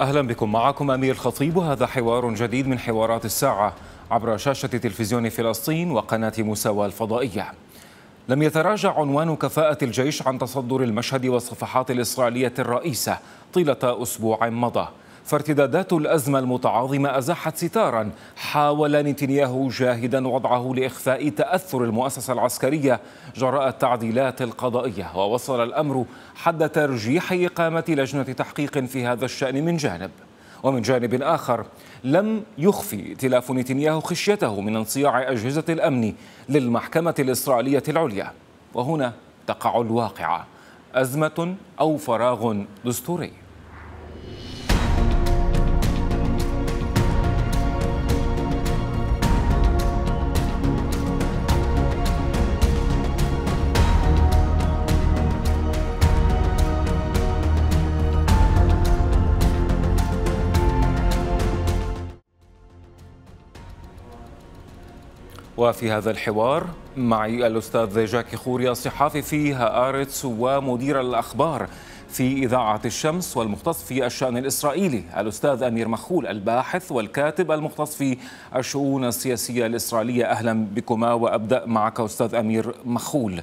أهلا بكم معكم أمير الخطيب وهذا حوار جديد من حوارات الساعة عبر شاشة تلفزيون فلسطين وقناة مساواة الفضائية لم يتراجع عنوان كفاءة الجيش عن تصدر المشهد والصفحات الإسرائيلية الرئيسة طيلة أسبوع مضى فارتدادات الأزمة المتعاظمة أزاحت ستارا حاول نتنياهو جاهدا وضعه لإخفاء تأثر المؤسسة العسكرية جراء التعديلات القضائية ووصل الأمر حد ترجيح إقامة لجنة تحقيق في هذا الشأن من جانب ومن جانب آخر لم يخفي ائتلاف نتنياهو خشيته من انصياع أجهزة الأمن للمحكمة الإسرائيلية العليا وهنا تقع الواقعة أزمة أو فراغ دستوري وفي هذا الحوار معي الأستاذ جاكي خوريا صحافي في هآرتس ومدير الأخبار في إذاعة الشمس والمختص في الشأن الإسرائيلي الأستاذ أمير مخول الباحث والكاتب المختص في الشؤون السياسية الإسرائيلية أهلا بكما وأبدأ معك أستاذ أمير مخول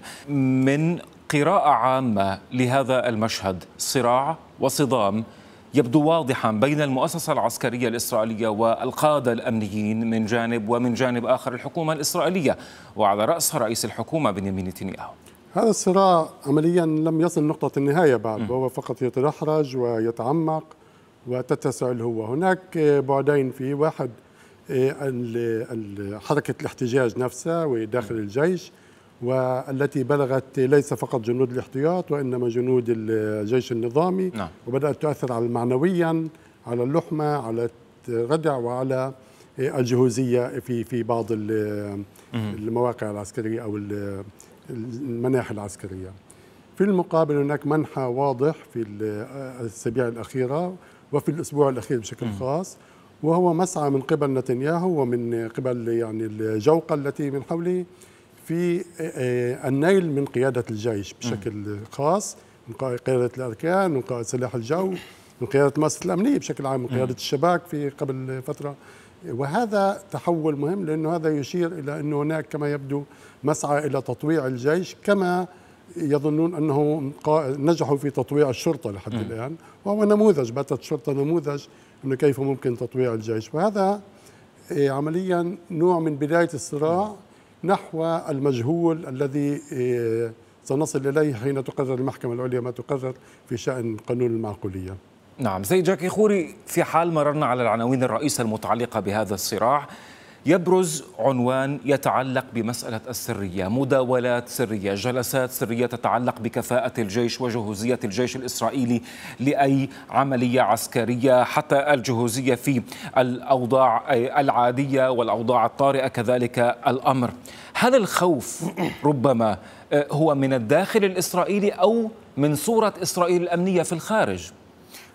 من قراءة عامة لهذا المشهد صراع وصدام يبدو واضحا بين المؤسسة العسكرية الإسرائيلية والقادة الأمنيين من جانب ومن جانب آخر الحكومة الإسرائيلية وعلى رأسها رئيس الحكومة بنيامين نتنياهو هذا الصراع عمليا لم يصل نقطة النهاية بعد وهو فقط يتدحرج ويتعمق وتتسع الهوة هناك بعدين فيه واحد آه، حركة الاحتجاج نفسها وداخل الجيش والتي بلغت ليس فقط جنود الاحتياط وإنما جنود الجيش النظامي نعم. وبدأت تؤثر على معنويا على اللحمة على الردع وعلى الجهوزية في في بعض المواقع العسكرية أو المناحي العسكرية في المقابل هناك منحى واضح في الأسابيع الأخيرة وفي الأسبوع الأخير بشكل خاص وهو مسعى من قبل نتنياهو ومن قبل يعني الجوقة التي من حوله في آه، آه، النيل من قيادة الجيش بشكل خاص من قيادة الأركان من قيادة سلاح الجو من قيادة مؤسسة الأمنية بشكل عام من قيادة الشباك في قبل فترة وهذا تحول مهم لأنه هذا يشير إلى أن هناك كما يبدو مسعى إلى تطويع الجيش كما يظنون أنه نجحوا في تطويع الشرطة لحد الآن وهو نموذج باتت الشرطة نموذج أنه كيف ممكن تطويع الجيش وهذا آه، عمليا نوع من بداية الصراع نحو المجهول الذي آه، سنصل إليه حين تقرر المحكمة العليا ما تقرر في شأن قانون المعقولية نعم سيد جاكي خوري في حال مررنا على العناوين الرئيسة المتعلقة بهذا الصراع يبرز عنوان يتعلق بمسألة السرية مداولات سرية جلسات سرية تتعلق بكفاءة الجيش وجهوزية الجيش الإسرائيلي لأي عملية عسكرية حتى الجهوزية في الأوضاع العادية والأوضاع الطارئة كذلك الأمر هل الخوف ربما آه، هو من الداخل الإسرائيلي أو من صورة إسرائيل الأمنية في الخارج؟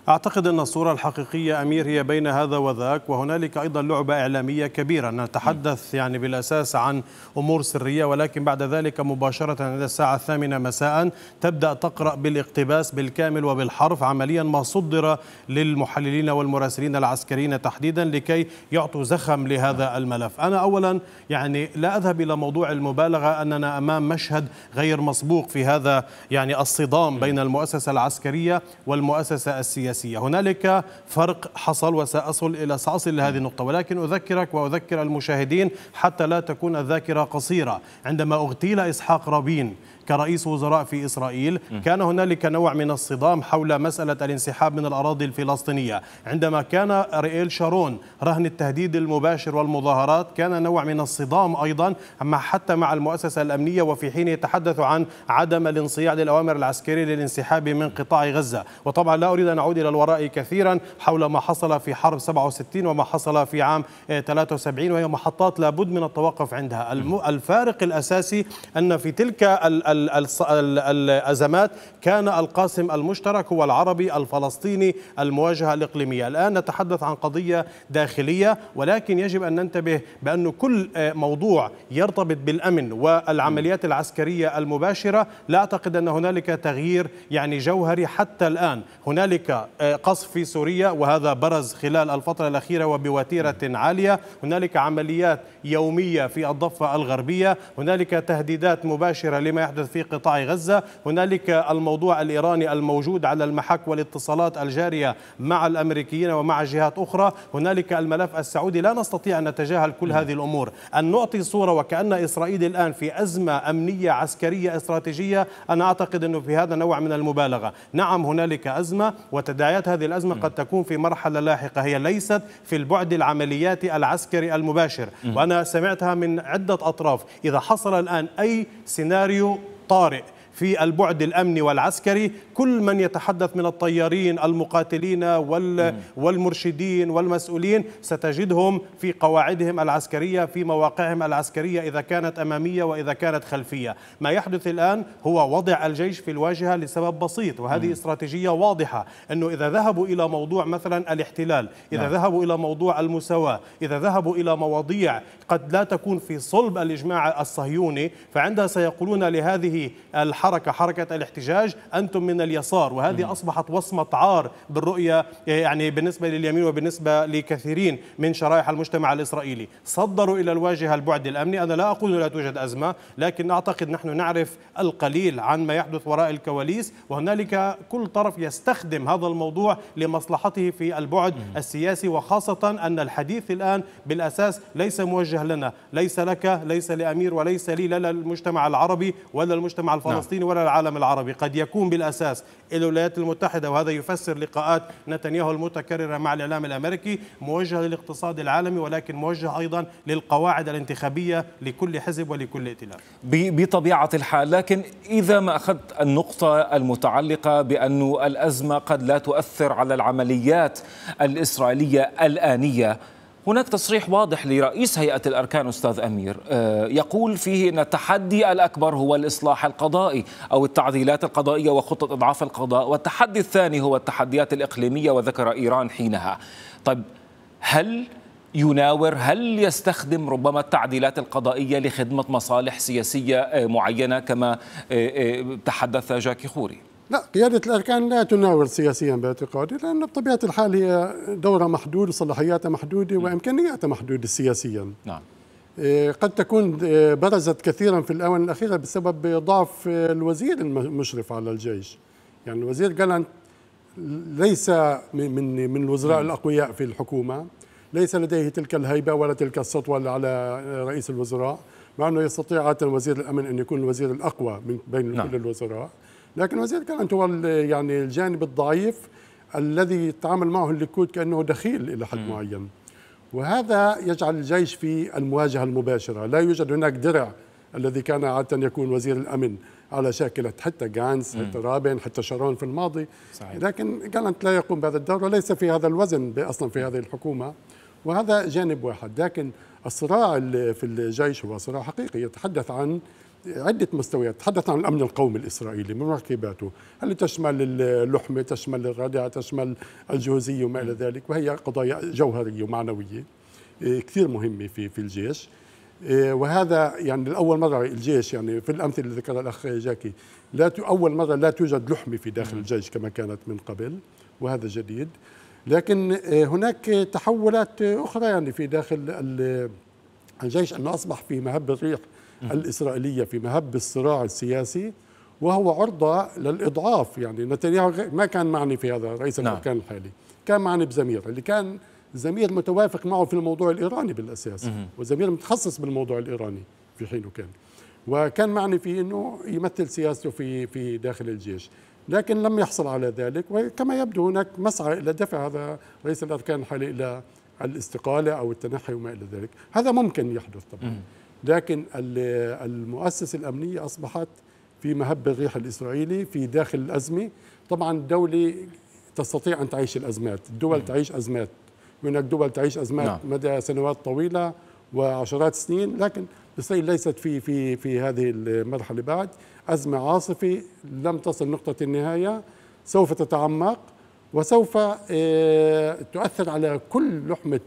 أعتقد أن الصورة الحقيقية أمير هي بين هذا وذاك وهنالك أيضا لعبة إعلامية كبيرة نتحدث يعني بالأساس عن أمور سرية ولكن بعد ذلك مباشرة عند الساعة الثامنة مساء تبدأ تقرأ بالاقتباس بالكامل وبالحرف عمليا ما صدر للمحللين والمراسلين العسكريين تحديدا لكي يعطوا زخم لهذا الملف أنا أولا يعني لا أذهب إلى موضوع المبالغة أننا أمام مشهد غير مسبوق في هذا يعني الصدام بين المؤسسة العسكرية والمؤسسة السياسية السياسية هنالك فرق حصل وسأصل إلى سأصل إلى هذه النقطة ولكن أذكرك وأذكر المشاهدين حتى لا تكون الذاكرة قصيرة عندما اغتيل إسحاق رابين كرئيس وزراء في إسرائيل كان هنالك نوع من الصدام حول مسألة الانسحاب من الأراضي الفلسطينية عندما كان رئيل شارون رهن التهديد المباشر والمظاهرات كان نوع من الصدام أيضا مع حتى مع المؤسسة الأمنية وفي حين يتحدث عن عدم الانصياع للأوامر العسكرية للانسحاب من قطاع غزة وطبعا لا أريد أن أعود إلى الوراء كثيرا حول ما حصل في حرب 67 وما حصل في عام 73 وهي محطات لابد من التوقف عندها الفارق الأساسي أن في تلك ال الأزمات كان القاسم المشترك هو العربي الفلسطيني المواجهة الإقليمية الآن نتحدث عن قضية داخلية ولكن يجب أن ننتبه بأن كل آه، موضوع يرتبط بالأمن والعمليات العسكرية المباشرة لا أعتقد أن هنالك تغيير يعني جوهري حتى الآن هنالك آه، قصف في سوريا وهذا برز خلال الفترة الأخيرة وبوتيرة عالية هنالك عمليات يومية في الضفة الغربية هنالك تهديدات مباشرة لما يحدث يحدث في قطاع غزة هنالك الموضوع الإيراني الموجود على المحك والاتصالات الجارية مع الأمريكيين ومع جهات أخرى هنالك الملف السعودي لا نستطيع أن نتجاهل كل هذه الأمور أن نعطي صورة وكأن إسرائيل الآن في أزمة أمنية عسكرية استراتيجية أنا أعتقد أنه في هذا نوع من المبالغة نعم هنالك أزمة وتداعيات هذه الأزمة قد تكون في مرحلة لاحقة هي ليست في البعد العملياتي العسكري المباشر وأنا سمعتها من عدة أطراف إذا حصل الآن أي سيناريو طارئ في البعد الأمني والعسكري كل من يتحدث من الطيارين المقاتلين وال والمرشدين والمسؤولين ستجدهم في قواعدهم العسكرية في مواقعهم العسكرية إذا كانت أمامية وإذا كانت خلفية ما يحدث الآن هو وضع الجيش في الواجهة لسبب بسيط وهذه م. استراتيجية واضحة أنه إذا ذهبوا إلى موضوع مثلا الاحتلال إذا نعم. ذهبوا إلى موضوع المساواة إذا ذهبوا إلى مواضيع قد لا تكون في صلب الإجماع الصهيوني فعندها سيقولون لهذه الح الحركة حركة الاحتجاج أنتم من اليسار وهذه أصبحت وصمة عار بالرؤية آه، يعني بالنسبة لليمين وبالنسبة لكثيرين من شرائح المجتمع الإسرائيلي صدروا إلى الواجهة البعد الأمني أنا لا أقول لا توجد أزمة لكن أعتقد نحن نعرف القليل عن ما يحدث وراء الكواليس وهنالك كل طرف يستخدم هذا الموضوع لمصلحته في البعد السياسي وخاصة أن الحديث الآن بالأساس ليس موجه لنا ليس لك ليس لأمير وليس لي لا للمجتمع العربي ولا المجتمع الفلسطيني الفلسطيني ولا العالم العربي قد يكون بالأساس الولايات المتحدة وهذا يفسر لقاءات نتنياهو المتكررة مع الإعلام الأمريكي موجهة للاقتصاد العالمي ولكن موجهة أيضا للقواعد الانتخابية لكل حزب ولكل ائتلاف بطبيعة الحال لكن إذا ما أخذت النقطة المتعلقة بأن الأزمة قد لا تؤثر على العمليات الإسرائيلية الآنية هناك تصريح واضح لرئيس هيئة الأركان أستاذ أمير آه، يقول فيه أن التحدي الأكبر هو الإصلاح القضائي أو التعديلات القضائية وخطة إضعاف القضاء والتحدي الثاني هو التحديات الإقليمية وذكر إيران حينها طيب هل يناور هل يستخدم ربما التعديلات القضائية لخدمة مصالح سياسية آه، معينة كما آه، تحدث جاكي خوري؟ لا قيادة الأركان لا تناور سياسيا باعتقادي لأن بطبيعة الحال هي دورها محدود وصلاحياتها محدودة وإمكانياتها محدودة سياسيا نعم آه، قد تكون آه، برزت كثيرا في الآونة الأخيرة بسبب ضعف آه، الوزير المشرف على الجيش يعني الوزير جالنت ليس من من الوزراء الأقوياء في الحكومة ليس لديه تلك الهيبة ولا تلك السطوة على رئيس الوزراء مع أنه يستطيع عادة وزير الأمن أن يكون الوزير الأقوى من بين نعم. كل الوزراء لكن وزير كانت هو يعني الجانب الضعيف الذي يتعامل معه الليكود كانه دخيل الى حد معين وهذا يجعل الجيش في المواجهه المباشره لا يوجد هناك درع الذي كان عاده يكون وزير الامن على شاكله حتى جانس حتى رابين حتى شارون في الماضي صحيح. لكن جالنت لا يقوم بهذا الدور وليس في هذا الوزن اصلا في هذه الحكومه وهذا جانب واحد لكن الصراع في الجيش هو صراع حقيقي يتحدث عن عدة مستويات تحدث عن الأمن القومي الإسرائيلي من مركباته هل تشمل اللحمة تشمل الردع تشمل الجهوزية وما إلى ذلك وهي قضايا جوهرية ومعنوية إيه، كثير مهمة في في الجيش إيه، وهذا يعني لأول مرة الجيش يعني في الأمثلة اللي ذكرها الأخ جاكي لا أول مرة لا توجد لحمة في داخل الجيش كما كانت من قبل وهذا جديد لكن إيه، هناك تحولات أخرى يعني في داخل الجيش أنه أصبح في مهب الريح الإسرائيلية في مهب الصراع السياسي وهو عرضة للإضعاف يعني نتنياهو ما كان معني في هذا رئيس الأركان نعم. الحالي كان معني بزمير اللي كان زمير متوافق معه في الموضوع الإيراني بالأساس وزمير متخصص بالموضوع الإيراني في حينه كان وكان معني في أنه يمثل سياسته في, في داخل الجيش لكن لم يحصل على ذلك وكما يبدو هناك مسعى إلى دفع هذا رئيس الأركان الحالي إلى الاستقالة أو التنحي وما إلى ذلك هذا ممكن يحدث طبعا لكن المؤسسة الأمنية أصبحت في مهب الريح الإسرائيلي في داخل الأزمة طبعا الدولة تستطيع أن تعيش الأزمات الدول م. تعيش أزمات هناك دول تعيش أزمات نعم. مدى سنوات طويلة وعشرات السنين لكن إسرائيل ليست في في في هذه المرحلة بعد أزمة عاصفة لم تصل نقطة النهاية سوف تتعمق وسوف آه، تؤثر على كل لحمة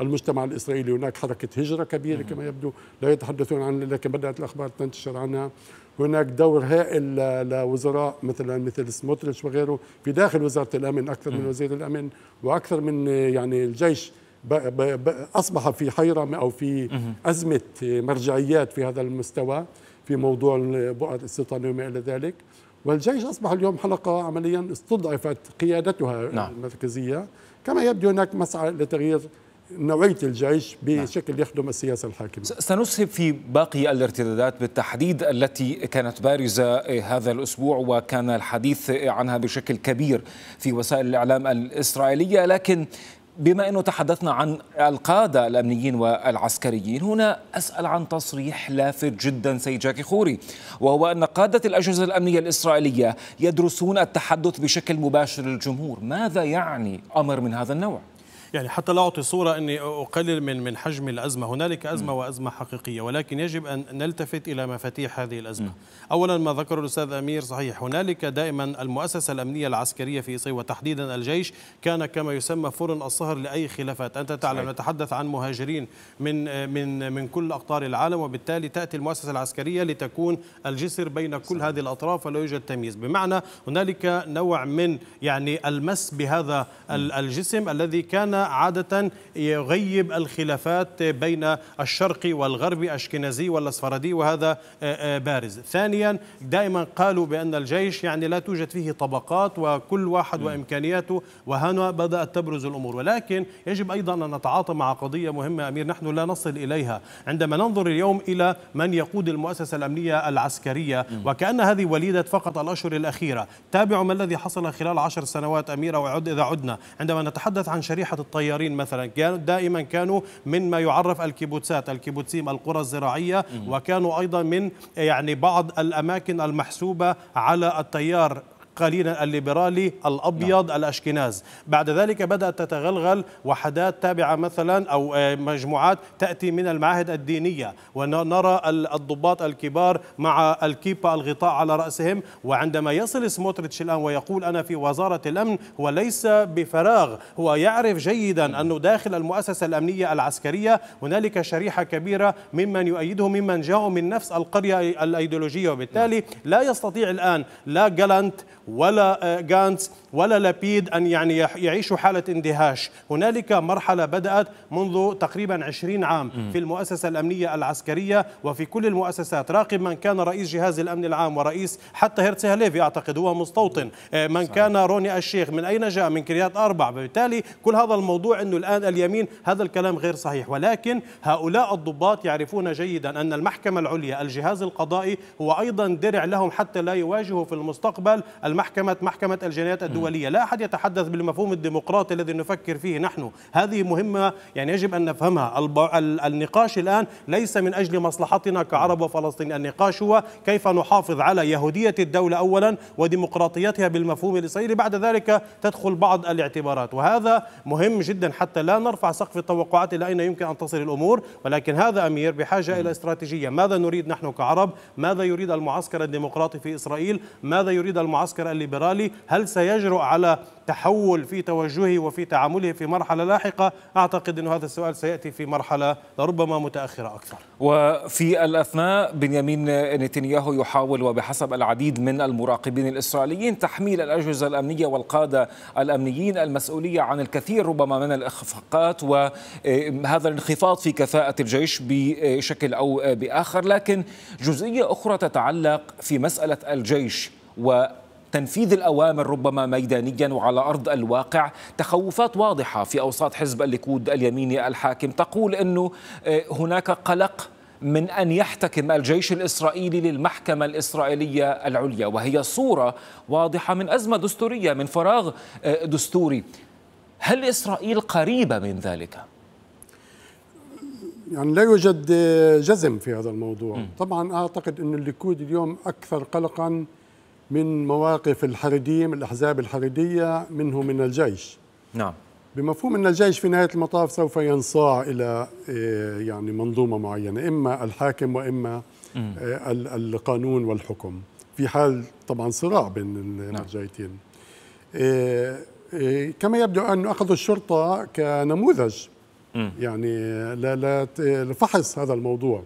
المجتمع الإسرائيلي هناك حركة هجرة كبيرة كما يبدو لا يتحدثون عنها لكن بدأت الأخبار تنتشر عنها هناك دور هائل لوزراء مثلا مثل سموتريتش وغيره في داخل وزارة الأمن أكثر من وزير الأمن وأكثر من يعني الجيش أصبح في حيرة أو في أزمة مرجعيات في هذا المستوى في موضوع البؤر الاستيطانية وما إلى ذلك والجيش أصبح اليوم حلقة عمليا استضعفت قيادتها نعم. المركزية كما يبدو هناك مسعى لتغيير نوعية الجيش نعم. بشكل يخدم السياسة الحاكمة سنسهب في باقي الارتدادات بالتحديد التي كانت بارزة هذا الأسبوع وكان الحديث عنها بشكل كبير في وسائل الإعلام الإسرائيلية لكن بما أنه تحدثنا عن القادة الأمنيين والعسكريين هنا أسأل عن تصريح لافت جدا سيد جاكي خوري وهو أن قادة الأجهزة الأمنية الإسرائيلية يدرسون التحدث بشكل مباشر للجمهور ماذا يعني أمر من هذا النوع؟ يعني حتى لا أعطي صورة أني أقلل من من حجم الأزمة هنالك أزمة وأزمة حقيقية ولكن يجب أن نلتفت إلى مفاتيح هذه الأزمة أولا ما ذكره الأستاذ أمير صحيح هنالك دائما المؤسسة الأمنية العسكرية في إصيل وتحديدا الجيش كان كما يسمى فرن الصهر لأي خلافات أنت تعلم نتحدث عن مهاجرين من من من كل أقطار العالم وبالتالي تأتي المؤسسة العسكرية لتكون الجسر بين كل هذه الأطراف ولا يوجد تمييز بمعنى هنالك نوع من يعني المس بهذا الجسم الذي كان عادة يغيب الخلافات بين الشرق والغرب أشكنازي والأسفردي وهذا آه، آه، بارز ثانيا دائما قالوا بأن الجيش يعني لا توجد فيه طبقات وكل واحد وإمكانياته وهنا بدأت تبرز الأمور ولكن يجب أيضا أن نتعاطى مع قضية مهمة أمير نحن لا نصل إليها عندما ننظر اليوم إلى من يقود المؤسسة الأمنية العسكرية وكأن هذه وليدة فقط الأشهر الأخيرة تابعوا ما الذي حصل خلال عشر سنوات أميرة وعد إذا عدنا عندما نتحدث عن شريحة الطيارين مثلا كانوا دائما كانوا من ما يعرف الكيبوتسات الكيبوتسيم القرى الزراعية وكانوا أيضا من يعني بعض الأماكن المحسوبة على التيار قليلا الليبرالي الأبيض نعم. الأشكناز بعد ذلك بدأت تتغلغل وحدات تابعة مثلا أو آه، مجموعات تأتي من المعاهد الدينية ونرى الضباط الكبار مع الكيبا الغطاء على رأسهم وعندما يصل سموتريتش الآن ويقول أنا في وزارة الأمن هو ليس بفراغ هو يعرف جيدا نعم. أنه داخل المؤسسة الأمنية العسكرية هنالك شريحة كبيرة ممن يؤيده ممن جاءوا من نفس القرية الأيديولوجية وبالتالي نعم. لا يستطيع الآن لا جالانت ولا غانتس آه، ولا لابيد أن يعني يعيشوا حالة اندهاش هنالك مرحلة بدأت منذ تقريبا 20 عام في المؤسسة الأمنية العسكرية وفي كل المؤسسات راقب من كان رئيس جهاز الأمن العام ورئيس حتى هيرتسي هليفي أعتقد هو مستوطن آه، من كان روني الشيخ من أين جاء من كريات أربع بالتالي كل هذا الموضوع أنه الآن اليمين هذا الكلام غير صحيح ولكن هؤلاء الضباط يعرفون جيدا أن المحكمة العليا الجهاز القضائي هو أيضا درع لهم حتى لا يواجهوا في المستقبل الم محكمة محكمة الجنايات الدولية لا أحد يتحدث بالمفهوم الديمقراطي الذي نفكر فيه نحن هذه مهمة يعني يجب أن نفهمها النقاش الآن ليس من أجل مصلحتنا كعرب وفلسطين النقاش هو كيف نحافظ على يهودية الدولة أولا وديمقراطيتها بالمفهوم الإسرائيلي بعد ذلك تدخل بعض الاعتبارات وهذا مهم جدا حتى لا نرفع سقف التوقعات إلى أين يمكن أن تصل الأمور ولكن هذا أمير بحاجة إلى استراتيجية ماذا نريد نحن كعرب ماذا يريد المعسكر الديمقراطي في إسرائيل ماذا يريد المعسكر الليبرالي هل سيجرؤ على تحول في توجهه وفي تعامله في مرحلة لاحقة أعتقد أن هذا السؤال سيأتي في مرحلة لربما متأخرة أكثر وفي الأثناء بنيامين نتنياهو يحاول وبحسب العديد من المراقبين الإسرائيليين تحميل الأجهزة الأمنية والقادة الأمنيين المسؤولية عن الكثير ربما من الإخفاقات وهذا الانخفاض في كفاءة الجيش بشكل أو بآخر لكن جزئية أخرى تتعلق في مسألة الجيش و تنفيذ الأوامر ربما ميدانيا وعلى أرض الواقع تخوفات واضحة في أوساط حزب الليكود اليميني الحاكم تقول أنه آه، هناك قلق من ان يحتكم الجيش الاسرائيلي للمحكمه الاسرائيليه العليا وهي صوره واضحه من ازمه دستوريه من فراغ آه، دستوري هل اسرائيل قريبه من ذلك يعني لا يوجد آه، جزم في هذا الموضوع م. طبعا اعتقد ان الليكود اليوم اكثر قلقا من مواقف الحريديم الأحزاب الحريدية منه من الجيش نعم بمفهوم أن الجيش في نهاية المطاف سوف ينصاع إلى آه، يعني منظومة معينة إما الحاكم وإما آه، م. القانون والحكم في حال طبعا صراع بين نعم. المرجعيتين نعم. كما يبدو أن أخذوا الشرطة كنموذج يعني لفحص هذا الموضوع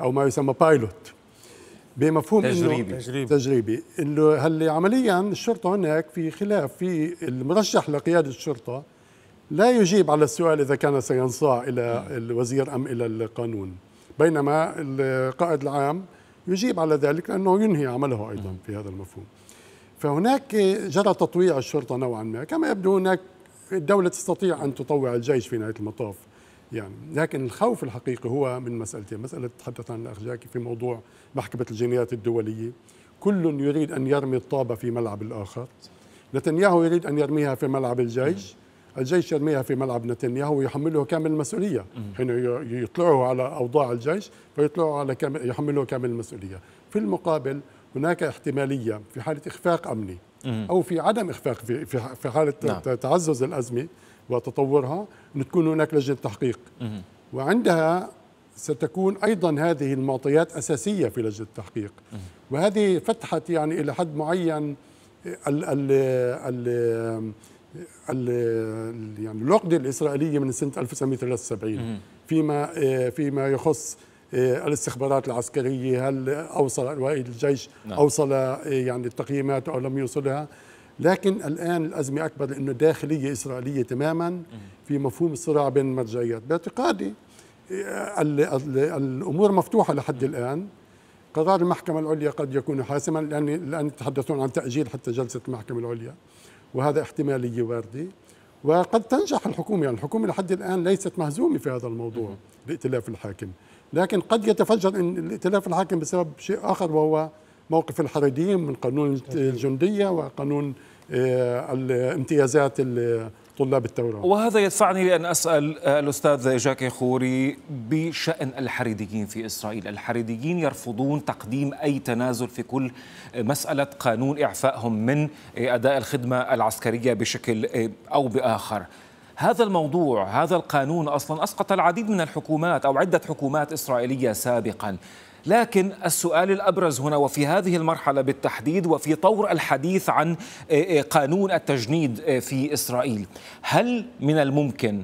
أو ما يسمى بايلوت بمفهوم تجريبي تجريبي, تجريبي. انه هل عمليا الشرطه هناك في خلاف في المرشح لقياده الشرطه لا يجيب على السؤال اذا كان سينصاع الى الوزير ام الى القانون بينما القائد العام يجيب على ذلك لانه ينهي عمله ايضا في هذا المفهوم فهناك جرى تطويع الشرطه نوعا ما كما يبدو هناك الدوله تستطيع ان تطوع الجيش في نهايه المطاف يعني لكن الخوف الحقيقي هو من مسألتين مسألة تتحدث عن الأخ جاكي في موضوع محكمة الجنايات الدولية كل يريد أن يرمي الطابة في ملعب الآخر نتنياهو يريد أن يرميها في ملعب الجيش الجيش يرميها في ملعب نتنياهو ويحمله كامل المسؤولية حين يطلعه على أوضاع الجيش فيطلعه على كامل يحمله كامل المسؤولية في المقابل هناك احتمالية في حالة إخفاق أمني أو في عدم إخفاق في, في حالة نعم. تعزز الأزمة وتطورها أن تكون هناك لجنة تحقيق وعندها ستكون ايضا هذه المعطيات اساسيه في لجنه التحقيق وهذه فتحت يعني الى حد معين ال ال ال ال يعني العقده الاسرائيليه من سنه 1973 فيما فيما يخص آه، الاستخبارات العسكريه هل اوصل روائد الجيش نعم. اوصل آه، يعني التقييمات او لم يوصلها لكن الآن الأزمة أكبر لأنه داخلية إسرائيلية تماما في مفهوم الصراع بين المرجعيات باعتقادي آه، الأمور مفتوحة لحد الآن قرار المحكمة العليا قد يكون حاسما لأن الآن يتحدثون عن تأجيل حتى جلسة المحكمة العليا وهذا احتمالية واردة وقد تنجح الحكومة يعني الحكومة لحد الآن ليست مهزومة في هذا الموضوع لائتلاف الحاكم لكن قد يتفجر إن الائتلاف الحاكم بسبب شيء آخر وهو موقف الحريديين من قانون الجندية وقانون آه، الامتيازات طلاب التوراة وهذا يدفعني لأن أسأل آه، الأستاذ جاكي خوري بشأن الحريديين في إسرائيل الحريديين يرفضون تقديم أي تنازل في كل مسألة قانون إعفائهم من آه، أداء الخدمة العسكرية بشكل أو بآخر هذا الموضوع هذا القانون اصلا اسقط العديد من الحكومات او عده حكومات اسرائيليه سابقا لكن السؤال الابرز هنا وفي هذه المرحله بالتحديد وفي طور الحديث عن آه، آه، قانون التجنيد آه، في اسرائيل هل من الممكن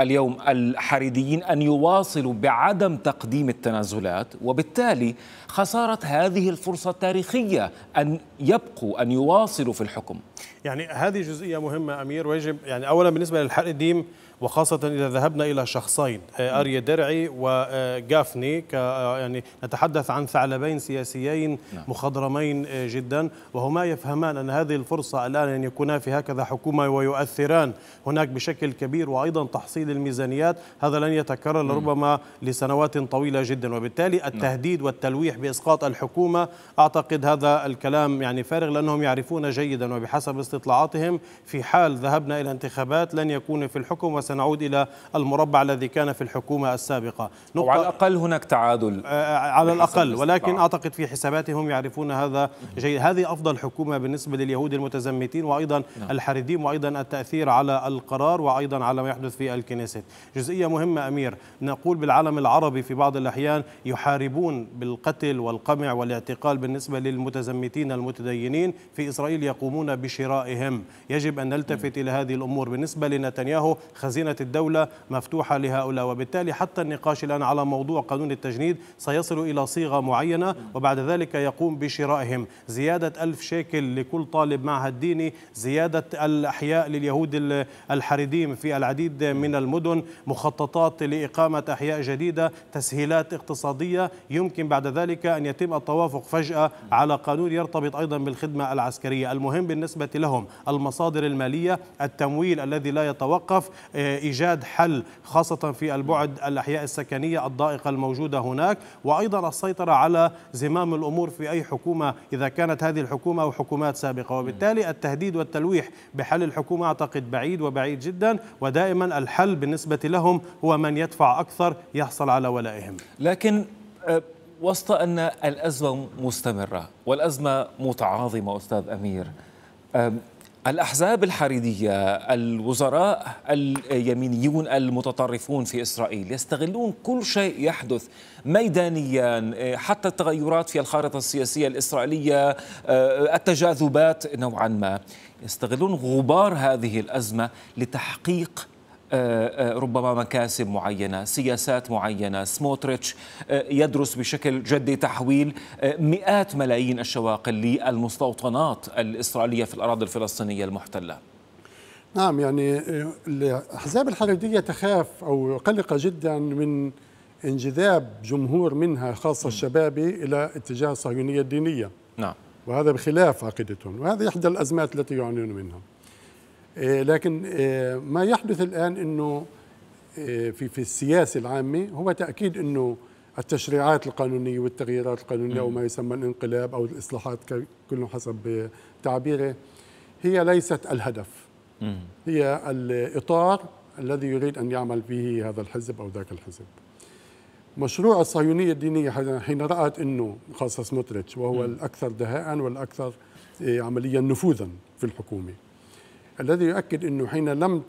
اليوم الحريديين ان يواصلوا بعدم تقديم التنازلات وبالتالي خساره هذه الفرصه التاريخيه ان يبقوا ان يواصلوا في الحكم. يعني هذه جزئيه مهمه امير ويجب يعني اولا بالنسبه للحريديم وخاصة إذا ذهبنا إلى شخصين آه، أريا درعي وجافني آه، آه، يعني نتحدث عن ثعلبين سياسيين نعم. مخضرمين جدا وهما يفهمان أن هذه الفرصة الآن أن يكونا في هكذا حكومة ويؤثران هناك بشكل كبير وأيضا تحصيل الميزانيات هذا لن يتكرر لربما لسنوات طويلة جدا وبالتالي نعم. التهديد والتلويح بإسقاط الحكومة أعتقد هذا الكلام يعني فارغ لأنهم يعرفون جيدا وبحسب استطلاعاتهم في حال ذهبنا إلى انتخابات لن يكون في الحكم وسن سنعود إلى المربع الذي كان في الحكومة السابقة نقطة وعلى الأقل هناك تعادل آه، آه، على الأقل ولكن أعتقد في حساباتهم يعرفون هذا جيد هذه أفضل حكومة بالنسبة لليهود المتزمتين وأيضا نعم. الحريديم وأيضا التأثير على القرار وأيضا على ما يحدث في الكنيست جزئية مهمة أمير نقول بالعالم العربي في بعض الأحيان يحاربون بالقتل والقمع والاعتقال بالنسبة للمتزمتين المتدينين في إسرائيل يقومون بشرائهم يجب أن نلتفت نعم. إلى هذه الأمور بالنسبة لنتنياهو خزان خزينة الدولة مفتوحة لهؤلاء وبالتالي حتى النقاش الآن على موضوع قانون التجنيد سيصل إلى صيغة معينة وبعد ذلك يقوم بشرائهم زيادة ألف شيكل لكل طالب معهد ديني زيادة الأحياء لليهود الحريديم في العديد من المدن مخططات لإقامة أحياء جديدة تسهيلات اقتصادية يمكن بعد ذلك أن يتم التوافق فجأة على قانون يرتبط أيضا بالخدمة العسكرية المهم بالنسبة لهم المصادر المالية التمويل الذي لا يتوقف إيجاد حل خاصة في البعد الأحياء السكنية الضائقة الموجودة هناك وأيضا السيطرة على زمام الأمور في أي حكومة إذا كانت هذه الحكومة أو حكومات سابقة وبالتالي التهديد والتلويح بحل الحكومة أعتقد بعيد وبعيد جدا ودائما الحل بالنسبة لهم هو من يدفع أكثر يحصل على ولائهم لكن آه، وسط أن الأزمة مستمرة والأزمة متعاظمة أستاذ أمير الأحزاب الحريدية الوزراء اليمينيون المتطرفون في إسرائيل يستغلون كل شيء يحدث ميدانيا حتى التغيرات في الخارطة السياسية الإسرائيلية آه، التجاذبات نوعا ما يستغلون غبار هذه الأزمة لتحقيق آه، آه، ربما مكاسب معينة سياسات معينة سموتريتش آه، يدرس بشكل جدي تحويل مئات ملايين الشواقل للمستوطنات الإسرائيلية في الأراضي الفلسطينية المحتلة نعم يعني الأحزاب الحريدية تخاف أو قلقة جدا من انجذاب جمهور منها خاصة الشبابي إلى اتجاه الصهيونية الدينية نعم وهذا بخلاف عقيدتهم وهذه إحدى الأزمات التي يعانون منها إيه، لكن إيه، ما يحدث الآن أنه إيه، في في السياسه العامه هو تاكيد انه التشريعات القانونيه والتغييرات القانونيه او ما يسمى الانقلاب او الاصلاحات كله حسب تعبيره هي ليست الهدف هي الاطار الذي يريد ان يعمل به هذا الحزب او ذاك الحزب مشروع الصهيونيه الدينيه حين رات انه خاصه سموتريتش وهو الاكثر دهاء والاكثر عمليا نفوذا في الحكومه الذي يؤكد انه حين لم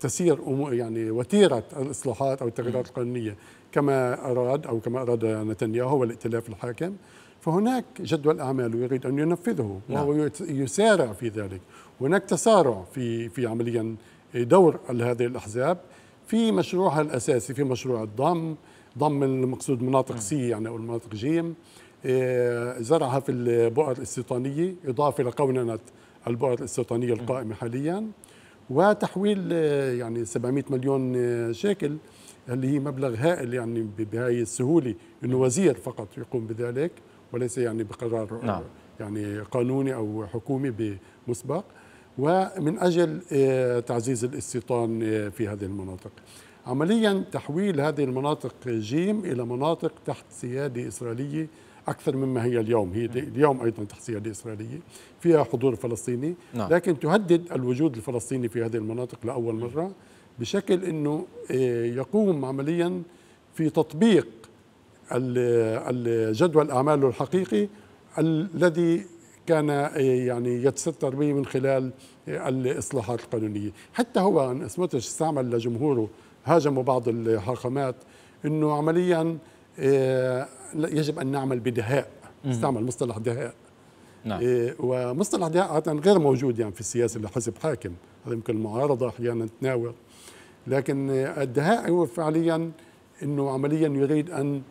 تسير يعني وتيره الاصلاحات او التغييرات القانونيه كما اراد او كما اراد نتنياهو والائتلاف الحاكم فهناك جدول اعمال يريد ان ينفذه نعم. وهو يسارع في ذلك هناك تسارع في في عمليا دور هذه الاحزاب في مشروعها الاساسي في مشروع الضم ضم المقصود مناطق نعم. سي يعني او المناطق جيم آه، زرعها في البؤر الاستيطانيه اضافه لقوننه البؤر الاستيطانيه القائمه حاليا وتحويل آه، يعني 700 مليون آه، شيكل اللي هي مبلغ هائل يعني بهاي السهوله انه وزير فقط يقوم بذلك وليس يعني بقرار آه، نعم. يعني قانوني او حكومي بمسبق ومن اجل تعزيز الاستيطان في هذه المناطق. عمليا تحويل هذه المناطق جيم الى مناطق تحت سياده اسرائيليه اكثر مما هي اليوم هي اليوم ايضا تحصية اسرائيليه فيها حضور فلسطيني نعم. لكن تهدد الوجود الفلسطيني في هذه المناطق لاول مره بشكل انه آه، يقوم عمليا في تطبيق الجدول اعماله الحقيقي الذي كان آه، يعني يتستر به من خلال آه، الاصلاحات القانونيه، حتى هو سموتش استعمل لجمهوره هاجموا بعض الحاخامات انه عمليا آه، يجب أن نعمل بدهاء استعمل مصطلح دهاء نعم. آه، ومصطلح دهاء عادة غير موجود يعني في السياسة لحزب حاكم هذا يمكن المعارضة أحيانا تناول لكن الدهاء هو فعليا أنه عمليا يريد أن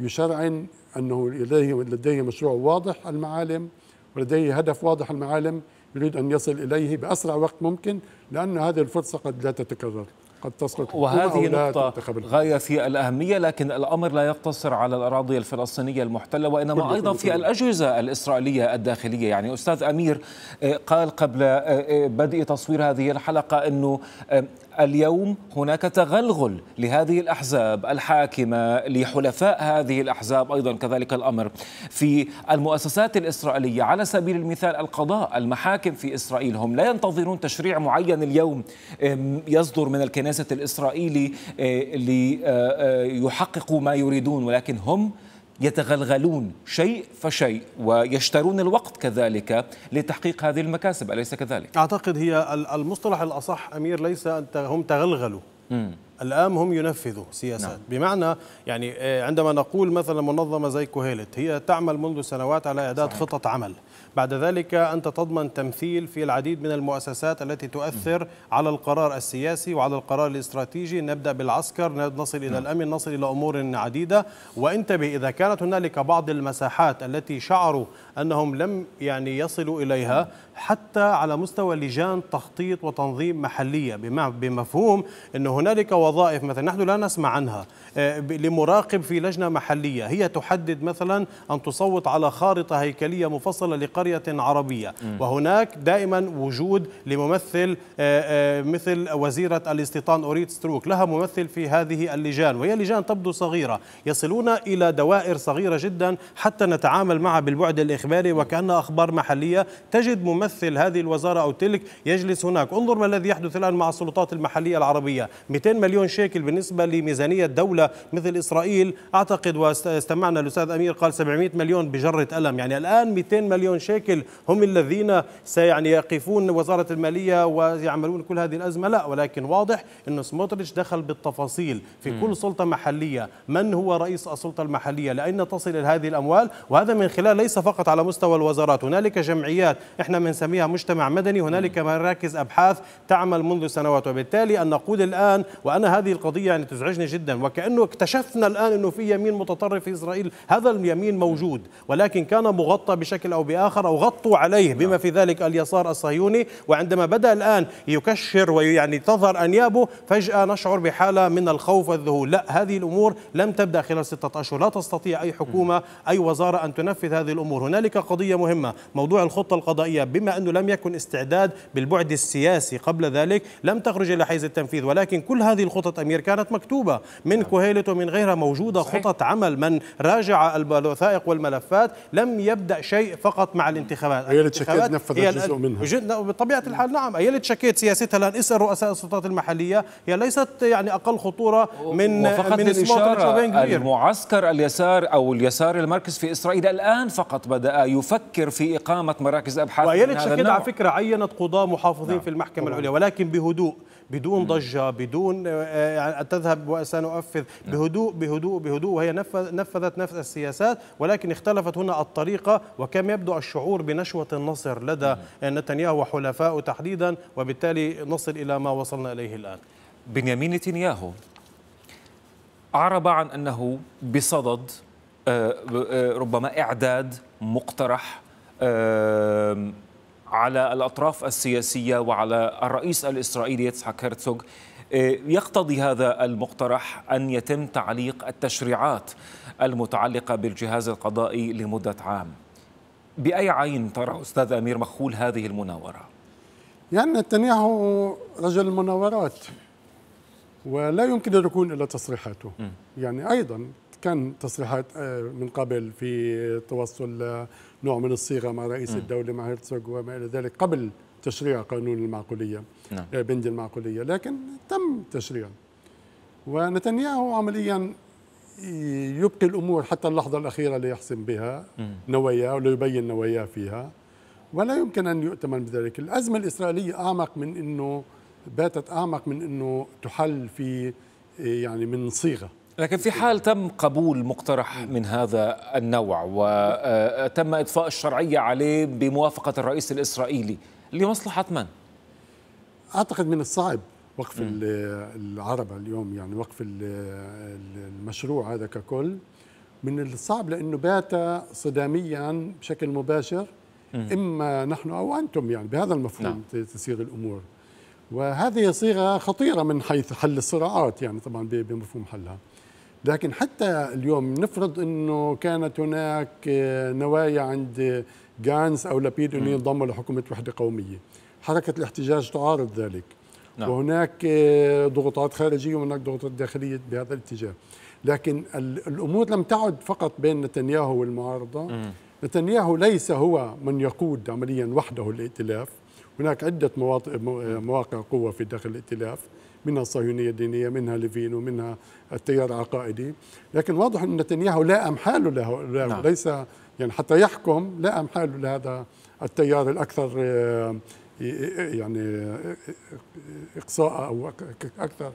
يشرعن أنه لديه, لديه مشروع واضح المعالم ولديه هدف واضح المعالم يريد أن يصل إليه بأسرع وقت ممكن لأن هذه الفرصة قد لا تتكرر قد تسقط وهذه نقطة غاية في الأهمية لكن الأمر لا يقتصر على الأراضي الفلسطينية المحتلة وإنما أيضا في الأجهزة الإسرائيلية الداخلية يعني أستاذ أمير آه، قال قبل آه، آه، بدء تصوير هذه الحلقة أنه اليوم هناك تغلغل لهذه الأحزاب الحاكمة لحلفاء هذه الأحزاب أيضا كذلك الأمر في المؤسسات الإسرائيلية على سبيل المثال القضاء المحاكم في إسرائيل هم لا ينتظرون تشريع معين اليوم يصدر من الكنيسة الإسرائيلي ليحققوا آه، آه، ما يريدون ولكن هم يتغلغلون شيء فشيء ويشترون الوقت كذلك لتحقيق هذه المكاسب أليس كذلك؟ أعتقد هي المصطلح الأصح أمير ليس أن هم تغلغلوا مم. الآن هم ينفذوا سياسات نعم. بمعنى يعني آه، عندما نقول مثلا منظمة زي كوهيلت هي تعمل منذ سنوات على إعداد خطط عمل بعد ذلك أنت تضمن تمثيل في العديد من المؤسسات التي تؤثر على القرار السياسي وعلى القرار الاستراتيجي نبدأ بالعسكر نصل إلى نعم. الأمن نصل إلى أمور عديدة وانتبه إذا كانت هنالك بعض المساحات التي شعروا أنهم لم يعني يصلوا إليها حتى على مستوى لجان تخطيط وتنظيم محلية بمفهوم أن هنالك وظائف مثلا نحن لا نسمع عنها آه، لمراقب في لجنة محلية هي تحدد مثلا أن تصوت على خارطة هيكلية مفصلة لقرية عربية وهناك دائما وجود لممثل آه، آه، مثل وزيرة الاستيطان أوريت ستروك لها ممثل في هذه اللجان وهي لجان تبدو صغيرة يصلون إلى دوائر صغيرة جدا حتى نتعامل معها بالبعد الإخباري الإخباري نعم. وكأنها أخبار محلية تجد ممثل هذه الوزارة أو تلك يجلس هناك انظر ما الذي يحدث الآن مع السلطات المحلية العربية 200 مليون شيكل بالنسبة لميزانية دولة مثل إسرائيل أعتقد واستمعنا الأستاذ أمير قال 700 مليون بجرة ألم يعني الآن 200 مليون شيكل هم الذين سيعني يقفون وزارة المالية ويعملون كل هذه الأزمة لا ولكن واضح أن سموتريتش دخل بالتفاصيل في كل سلطة محلية من هو رئيس السلطة المحلية لأين تصل هذه الأموال وهذا من خلال ليس فقط على على مستوى الوزارات هنالك جمعيات احنا بنسميها مجتمع مدني هنالك مراكز ابحاث تعمل منذ سنوات وبالتالي ان نقول الان وانا هذه القضيه يعني تزعجني جدا وكانه اكتشفنا الان انه في يمين متطرف في اسرائيل هذا اليمين موجود ولكن كان مغطى بشكل او باخر او غطوا عليه نعم. بما في ذلك اليسار الصهيوني وعندما بدا الان يكشر ويعني تظهر انيابه فجاه نشعر بحاله من الخوف والذهول لا هذه الامور لم تبدا خلال سته اشهر لا تستطيع اي حكومه اي وزاره ان تنفذ هذه الامور هنالك هنالك قضية مهمة موضوع الخطة القضائية بما أنه لم يكن استعداد بالبعد السياسي قبل ذلك لم تخرج إلى حيز التنفيذ ولكن كل هذه الخطط أمير كانت مكتوبة من نعم. كوهيلت ومن غيرها موجودة صحيح. خطط عمل من راجع الوثائق والملفات لم يبدأ شيء فقط مع الانتخابات أيلة شكيت نفذت جزء منها بطبيعة الحال نعم أيلة شكيت سياستها الآن اسأل رؤساء السلطات المحلية هي ليست يعني أقل خطورة من من الإشارة المعسكر اليسار أو اليسار المركز في إسرائيل الآن فقط بدأ بدأ يفكر في إقامة مراكز أبحاث وأيلة شكيد على فكرة عينت قضاة محافظين نعم. في المحكمة طبعا. العليا ولكن بهدوء بدون ضجة بدون آه، آه، تذهب وسنؤفذ نعم. بهدوء بهدوء بهدوء وهي نفذت نفس السياسات ولكن اختلفت هنا الطريقة وكم يبدو الشعور بنشوة النصر لدى نعم. آه، نتنياهو وحلفائه تحديدا وبالتالي نصل إلى ما وصلنا إليه الآن بنيامين نتنياهو عرب عن أنه بصدد ربما إعداد مقترح على الأطراف السياسية وعلى الرئيس الإسرائيلي يتسحق هرتسوغ آه، يقتضي هذا المقترح أن يتم تعليق التشريعات المتعلقة بالجهاز القضائي لمدة عام بأي عين ترى أستاذ أمير مخول هذه المناورة؟ يعني نتنياهو رجل المناورات ولا يمكن أن يكون إلا تصريحاته م. يعني أيضا كان تصريحات آه، من قبل في توصل آه، نوع من الصيغه مع رئيس م. الدوله مع هيرتسوغ وما الى ذلك قبل تشريع قانون المعقوليه نعم. آه، بند المعقوليه لكن تم تشريعه ونتنياهو عمليا يبقي الامور حتى اللحظه الاخيره ليحسم بها نواياه وليبين نواياه فيها ولا يمكن ان يؤتمن بذلك، الازمه الاسرائيليه اعمق من انه باتت اعمق من انه تحل في يعني من صيغه لكن في حال تم قبول مقترح من هذا النوع وتم آه، آه، إضفاء الشرعية عليه بموافقة الرئيس الإسرائيلي لمصلحة من؟ أعتقد من الصعب وقف م. آه، اليوم يعني وقف المشروع هذا ككل من الصعب لأنه بات صداميا بشكل مباشر إما نحن أو أنتم يعني بهذا المفهوم نعم. تسير الأمور وهذه صيغة خطيرة من حيث حل الصراعات يعني طبعا بمفهوم حلها لكن حتى اليوم نفرض انه كانت هناك آه، نوايا عند جانس او لابيد انه ينضموا لحكومه وحده قوميه حركه الاحتجاج تعارض ذلك نعم. وهناك آه، ضغوطات خارجيه وهناك ضغوطات داخليه بهذا الاتجاه لكن الامور لم تعد فقط بين نتنياهو والمعارضه مم. نتنياهو ليس هو من يقود عمليا وحده الائتلاف هناك عده آه، مواقع قوه في داخل الائتلاف منها الصهيونية الدينية منها ليفين ومنها التيار العقائدي لكن واضح أن نتنياهو لائم حاله له, له نعم. ليس يعني حتى يحكم لائم حاله لهذا التيار الأكثر آه، يعني آه، إقصاء أو أكثر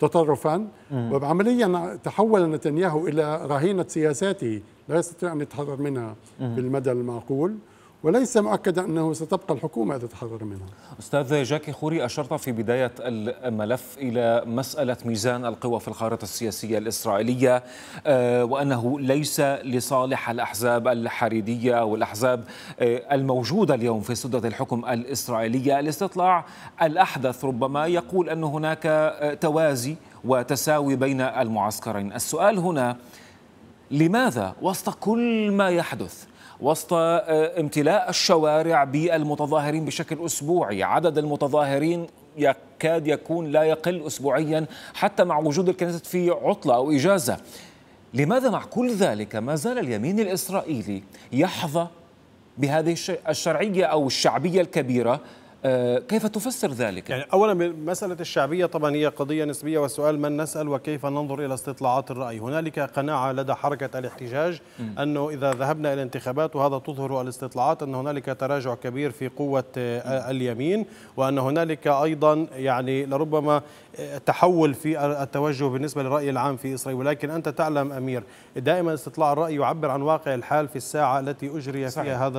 تطرفا وعمليا تحول نتنياهو إلى رهينة سياساته لا يستطيع أن يتحرر منها بالمدى المعقول وليس مؤكدا أنه ستبقى الحكومة تتحرر منها أستاذ جاكي خوري أشرت في بداية الملف إلى مسألة ميزان القوى في الخارطة السياسية الإسرائيلية آه، وأنه ليس لصالح الأحزاب الحريدية أو الأحزاب آه، الموجودة اليوم في سدة الحكم الإسرائيلية الاستطلاع الأحدث ربما يقول أن هناك آه، توازي وتساوي بين المعسكرين السؤال هنا لماذا وسط كل ما يحدث وسط آه، امتلاء الشوارع بالمتظاهرين بشكل أسبوعي عدد المتظاهرين يكاد يكون لا يقل أسبوعيا حتى مع وجود الكنيسة في عطلة أو إجازة لماذا مع كل ذلك ما زال اليمين الإسرائيلي يحظى بهذه الشرعية أو الشعبية الكبيرة آه، كيف تفسر ذلك؟ يعني أولا مسألة الشعبية طبعا هي قضية نسبية والسؤال من نسأل وكيف ننظر إلى استطلاعات الرأي هنالك قناعة لدى حركة الاحتجاج أنه إذا ذهبنا إلى انتخابات وهذا تظهر الاستطلاعات أن هنالك تراجع كبير في قوة آه، اليمين وأن هنالك أيضا يعني لربما آه، تحول في التوجه بالنسبة للرأي العام في إسرائيل ولكن أنت تعلم أمير دائما استطلاع الرأي يعبر عن واقع الحال في الساعة التي أجري فيها صحيح. هذا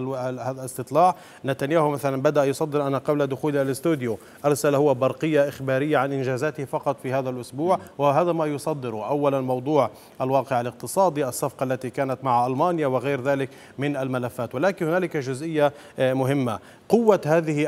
الاستطلاع نتنياهو مثلا بدأ يصدر أنا قبل دخولها الاستوديو أرسل هو برقية إخبارية عن إنجازاته فقط في هذا الأسبوع وهذا ما يصدر أولا موضوع الواقع الاقتصادي الصفقة التي كانت مع ألمانيا وغير ذلك من الملفات ولكن هنالك جزئية آه، مهمة قوة هذه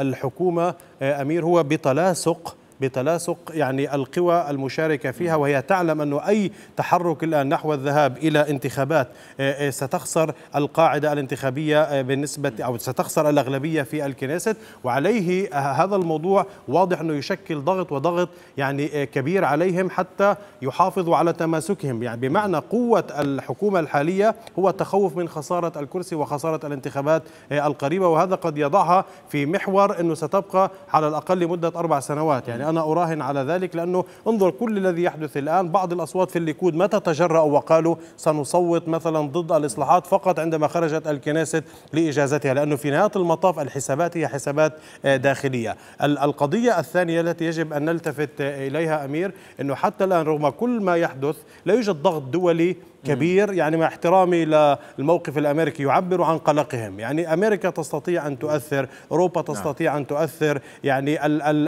الحكومة آه، أمير هو بتلاصق بتلاصق يعني القوى المشاركة فيها وهي تعلم أنه أي تحرك الآن نحو الذهاب إلى انتخابات آه، آه، ستخسر القاعدة الانتخابية آه، بالنسبة أو ستخسر الأغلبية في الكنيست وعليه هذا الموضوع واضح أنه يشكل ضغط وضغط يعني كبير عليهم حتى يحافظوا على تماسكهم يعني بمعنى قوة الحكومة الحالية هو التخوف من خسارة الكرسي وخسارة الانتخابات القريبة وهذا قد يضعها في محور أنه ستبقى على الأقل لمده أربع سنوات يعني أنا أراهن على ذلك لأنه انظر كل الذي يحدث الآن بعض الأصوات في الليكود متى تجرأوا وقالوا سنصوت مثلا ضد الإصلاحات فقط عندما خرجت الكنيست لإجازتها لأنه في نهاية المطاف الحسابات هي حسابات آه، داخلية القضية الثانية التي يجب أن نلتفت آه، إليها أمير أنه حتى الآن رغم كل ما يحدث لا يوجد ضغط دولي كبير يعني مع احترامي للموقف الامريكي يعبر عن قلقهم يعني امريكا تستطيع ان تؤثر اوروبا نعم. تستطيع ان تؤثر يعني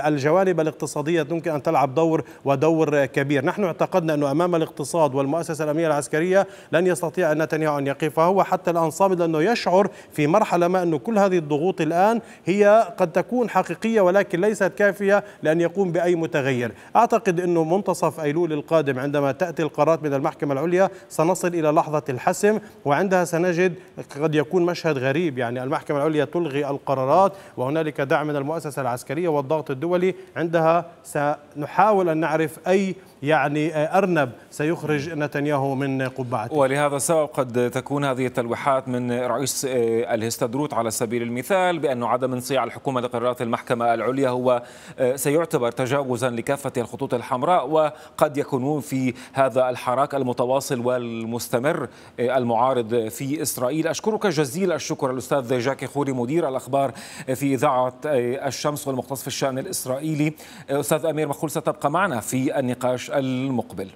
الجوانب الاقتصاديه يمكن ان تلعب دور ودور كبير نحن اعتقدنا انه امام الاقتصاد والمؤسسه الامنيه العسكريه لن يستطيع نتنياهو ان يقف فهو حتى الان صامد لانه يشعر في مرحله ما انه كل هذه الضغوط الان هي قد تكون حقيقيه ولكن ليست كافيه لان يقوم باي متغير اعتقد انه منتصف ايلول القادم عندما تاتي القرارات من المحكمه العليا سن سنصل إلى لحظة الحسم وعندها سنجد قد يكون مشهد غريب يعني المحكمة العليا تلغي القرارات وهنالك دعم من المؤسسة العسكرية والضغط الدولي عندها سنحاول أن نعرف أي يعني آه، أرنب سيخرج نتنياهو من قبعته ولهذا السبب قد تكون هذه التلويحات من رئيس آه، الهستدروت على سبيل المثال بأن عدم انصياع الحكومة لقرارات المحكمة العليا هو آه، سيعتبر تجاوزا لكافة الخطوط الحمراء وقد يكونون في هذا الحراك المتواصل والمستمر المعارض في إسرائيل أشكرك جزيل الشكر الأستاذ جاكي خوري مدير الأخبار في إذاعة الشمس والمختص في الشأن الإسرائيلي أستاذ أمير مخول ستبقى معنا في النقاش المقبل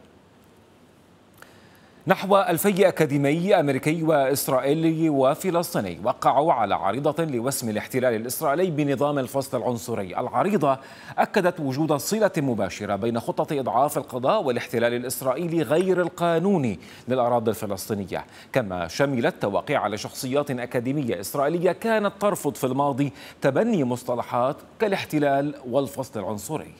نحو ألفي أكاديمي أمريكي وإسرائيلي وفلسطيني وقعوا على عريضة لوسم الاحتلال الإسرائيلي بنظام الفصل العنصري العريضة أكدت وجود صلة مباشرة بين خطة إضعاف القضاء والاحتلال الإسرائيلي غير القانوني للأراضي الفلسطينية كما شملت تواقيع على شخصيات أكاديمية إسرائيلية كانت ترفض في الماضي تبني مصطلحات كالاحتلال والفصل العنصري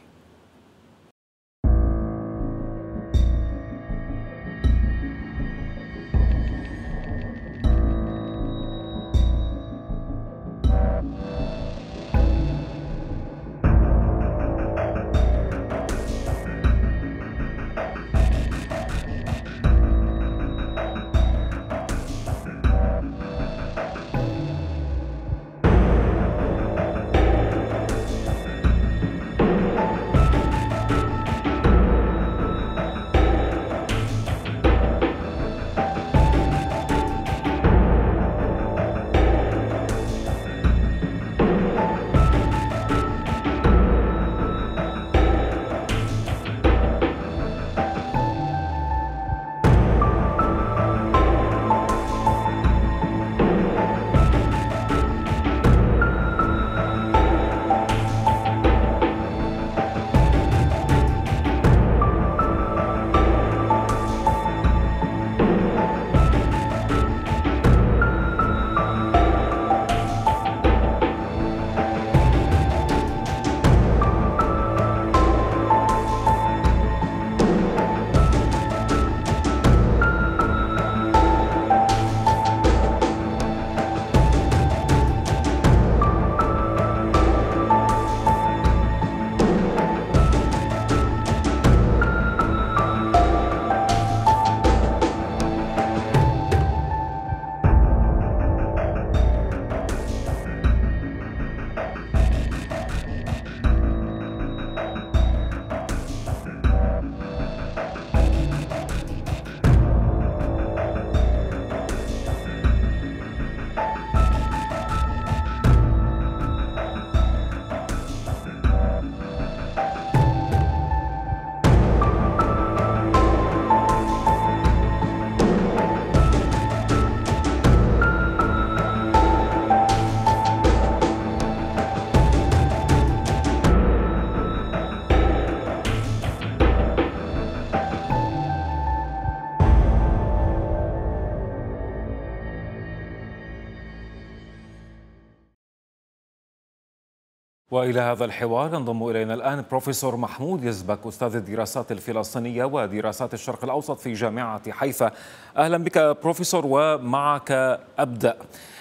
وإلى هذا الحوار ينضم إلينا الآن بروفيسور محمود يزبك أستاذ الدراسات الفلسطينية ودراسات الشرق الأوسط في جامعة حيفا أهلا بك بروفيسور ومعك أبدأ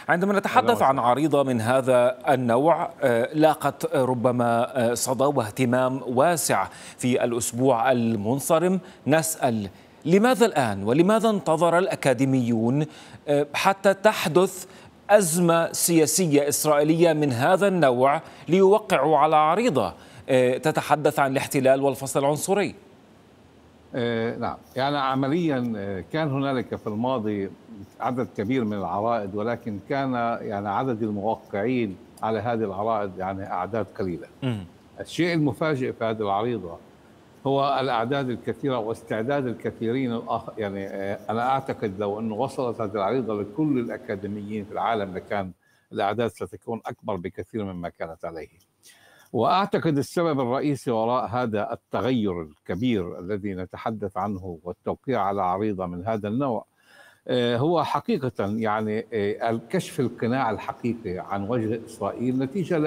عندما نتحدث عن عريضة من هذا النوع آه، لاقت ربما آه، صدى واهتمام واسع في الأسبوع المنصرم نسأل لماذا الآن ولماذا انتظر الأكاديميون آه، حتى تحدث أزمة سياسية إسرائيلية من هذا النوع ليوقعوا على عريضة آه، تتحدث عن الاحتلال والفصل العنصري آه، نعم يعني عمليا آه، كان هنالك في الماضي عدد كبير من العرائض ولكن كان يعني عدد الموقعين على هذه العرائض يعني أعداد قليلة الشيء المفاجئ في هذه العريضة هو الاعداد الكثيره واستعداد الكثيرين الاخر يعني آه، انا اعتقد لو انه وصلت هذه العريضه لكل الاكاديميين في العالم لكان الاعداد ستكون اكبر بكثير مما كانت عليه. واعتقد السبب الرئيسي وراء هذا التغير الكبير الذي نتحدث عنه والتوقيع على عريضه من هذا النوع آه، هو حقيقة يعني آه، الكشف القناع الحقيقي عن وجه إسرائيل نتيجة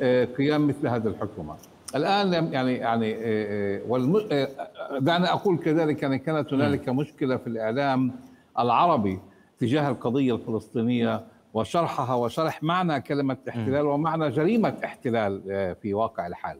لقيام مثل هذه الحكومة الان يعني يعني آه، آه، آه، دعني اقول كذلك يعني كانت هنالك مشكله في الاعلام العربي تجاه القضيه الفلسطينيه وشرحها وشرح معنى كلمه احتلال ومعنى جريمه احتلال في واقع الحال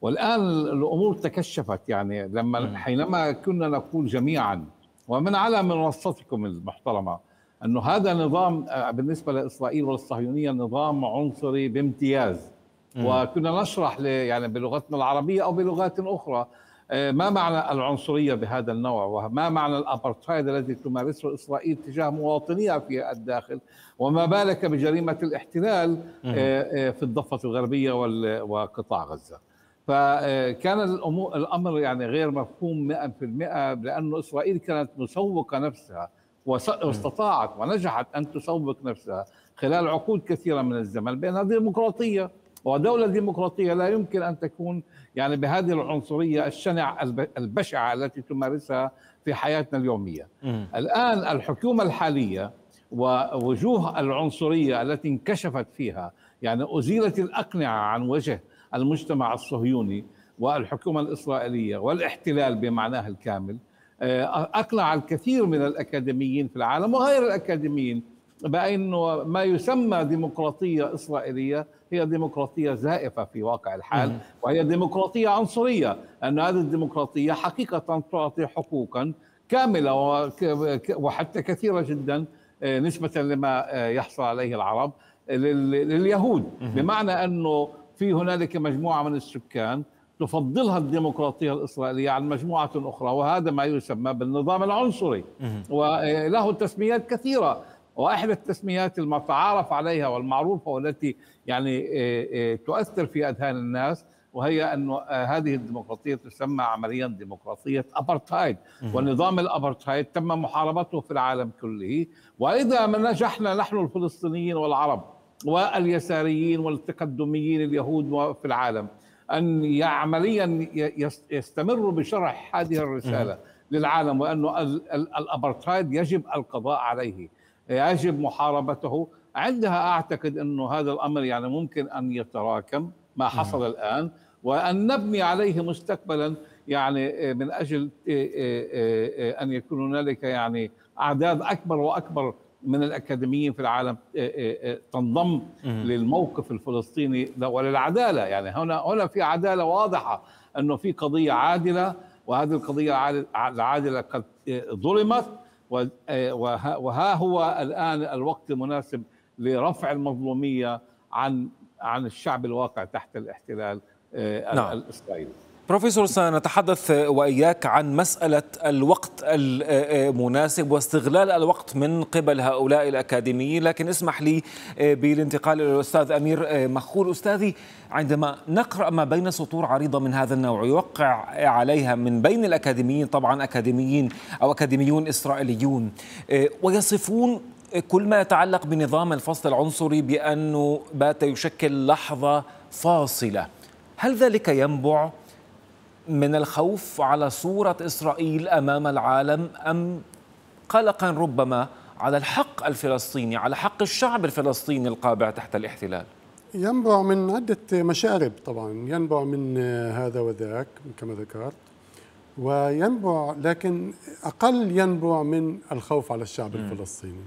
والان الامور تكشفت يعني لما حينما كنا نقول جميعا ومن على منصتكم المحترمه انه هذا نظام بالنسبه لاسرائيل والصهيونيه نظام عنصري بامتياز وكنا نشرح يعني بلغتنا العربيه او بلغات اخرى آه، ما معنى العنصرية بهذا النوع وما معنى الأبرتايد الذي تمارسه إسرائيل تجاه مواطنيها في الداخل وما بالك بجريمة الاحتلال آه، آه، في الضفة الغربية وقطاع غزة فكان الأمر يعني غير مفهوم 100% لأن إسرائيل كانت مسوقة نفسها واستطاعت ونجحت أن تسوق نفسها خلال عقود كثيرة من الزمن بأنها ديمقراطية ودولة ديمقراطية لا يمكن أن تكون يعني بهذه العنصرية الشنع البشعة التي تمارسها في حياتنا اليومية م. الآن الحكومة الحالية ووجوه العنصرية التي انكشفت فيها يعني أزيلت الأقنعة عن وجه المجتمع الصهيوني والحكومة الإسرائيلية والاحتلال بمعناه الكامل آه، أقنع الكثير من الأكاديميين في العالم وغير الأكاديميين بأنه ما يسمى ديمقراطية إسرائيلية هي ديمقراطية زائفة في واقع الحال وهي ديمقراطية عنصرية أن هذه الديمقراطية حقيقة تعطي حقوقا كاملة وحتى كثيرة جدا آه، نسبة لما آه، يحصل عليه العرب لليهود بمعنى أنه في هنالك مجموعة من السكان تفضلها الديمقراطية الإسرائيلية عن مجموعة أخرى وهذا ما يسمى بالنظام العنصري وله آه، تسميات كثيرة وأحدى التسميات المتعارف عليها والمعروفة والتي يعني آه، آه، تؤثر في أذهان الناس وهي أن آه، هذه الديمقراطية تسمى عمليا ديمقراطية ابارتهايد ونظام الابارتهايد تم محاربته في العالم كله وإذا ما نجحنا نحن الفلسطينيين والعرب واليساريين والتقدميين اليهود في العالم أن عمليا يستمروا بشرح هذه الرسالة للعالم وانه الابارتهايد يجب القضاء عليه يجب محاربته عندها اعتقد انه هذا الامر يعني ممكن ان يتراكم ما حصل الان وان نبني عليه مستقبلا يعني من اجل إيه، إيه، إيه، ان يكون هنالك يعني اعداد اكبر واكبر من الاكاديميين في العالم تنضم للموقف الفلسطيني وللعداله يعني هنا هنا في عداله واضحه انه في قضيه عادله وهذه القضيه العادله قد ظلمت آه، وها هو الآن الوقت المناسب لرفع المظلومية عن عن الشعب الواقع تحت الاحتلال آه، نعم. الإسرائيلي بروفيسور سنتحدث واياك عن مساله الوقت المناسب واستغلال الوقت من قبل هؤلاء الاكاديميين لكن اسمح لي آه، بالانتقال الى الاستاذ امير آه، مخول استاذي عندما نقرا ما بين سطور عريضه من هذا النوع يوقع عليها من بين الاكاديميين طبعا اكاديميين او اكاديميون اسرائيليون آه، ويصفون كل ما يتعلق بنظام الفصل العنصري بانه بات يشكل لحظه فاصله هل ذلك ينبع من الخوف على صورة إسرائيل أمام العالم أم قلقا ربما على الحق الفلسطيني على حق الشعب الفلسطيني القابع تحت الاحتلال ينبع من عدة مشارب طبعا ينبع من هذا وذاك كما ذكرت وينبع لكن أقل ينبع من الخوف على الشعب م. الفلسطيني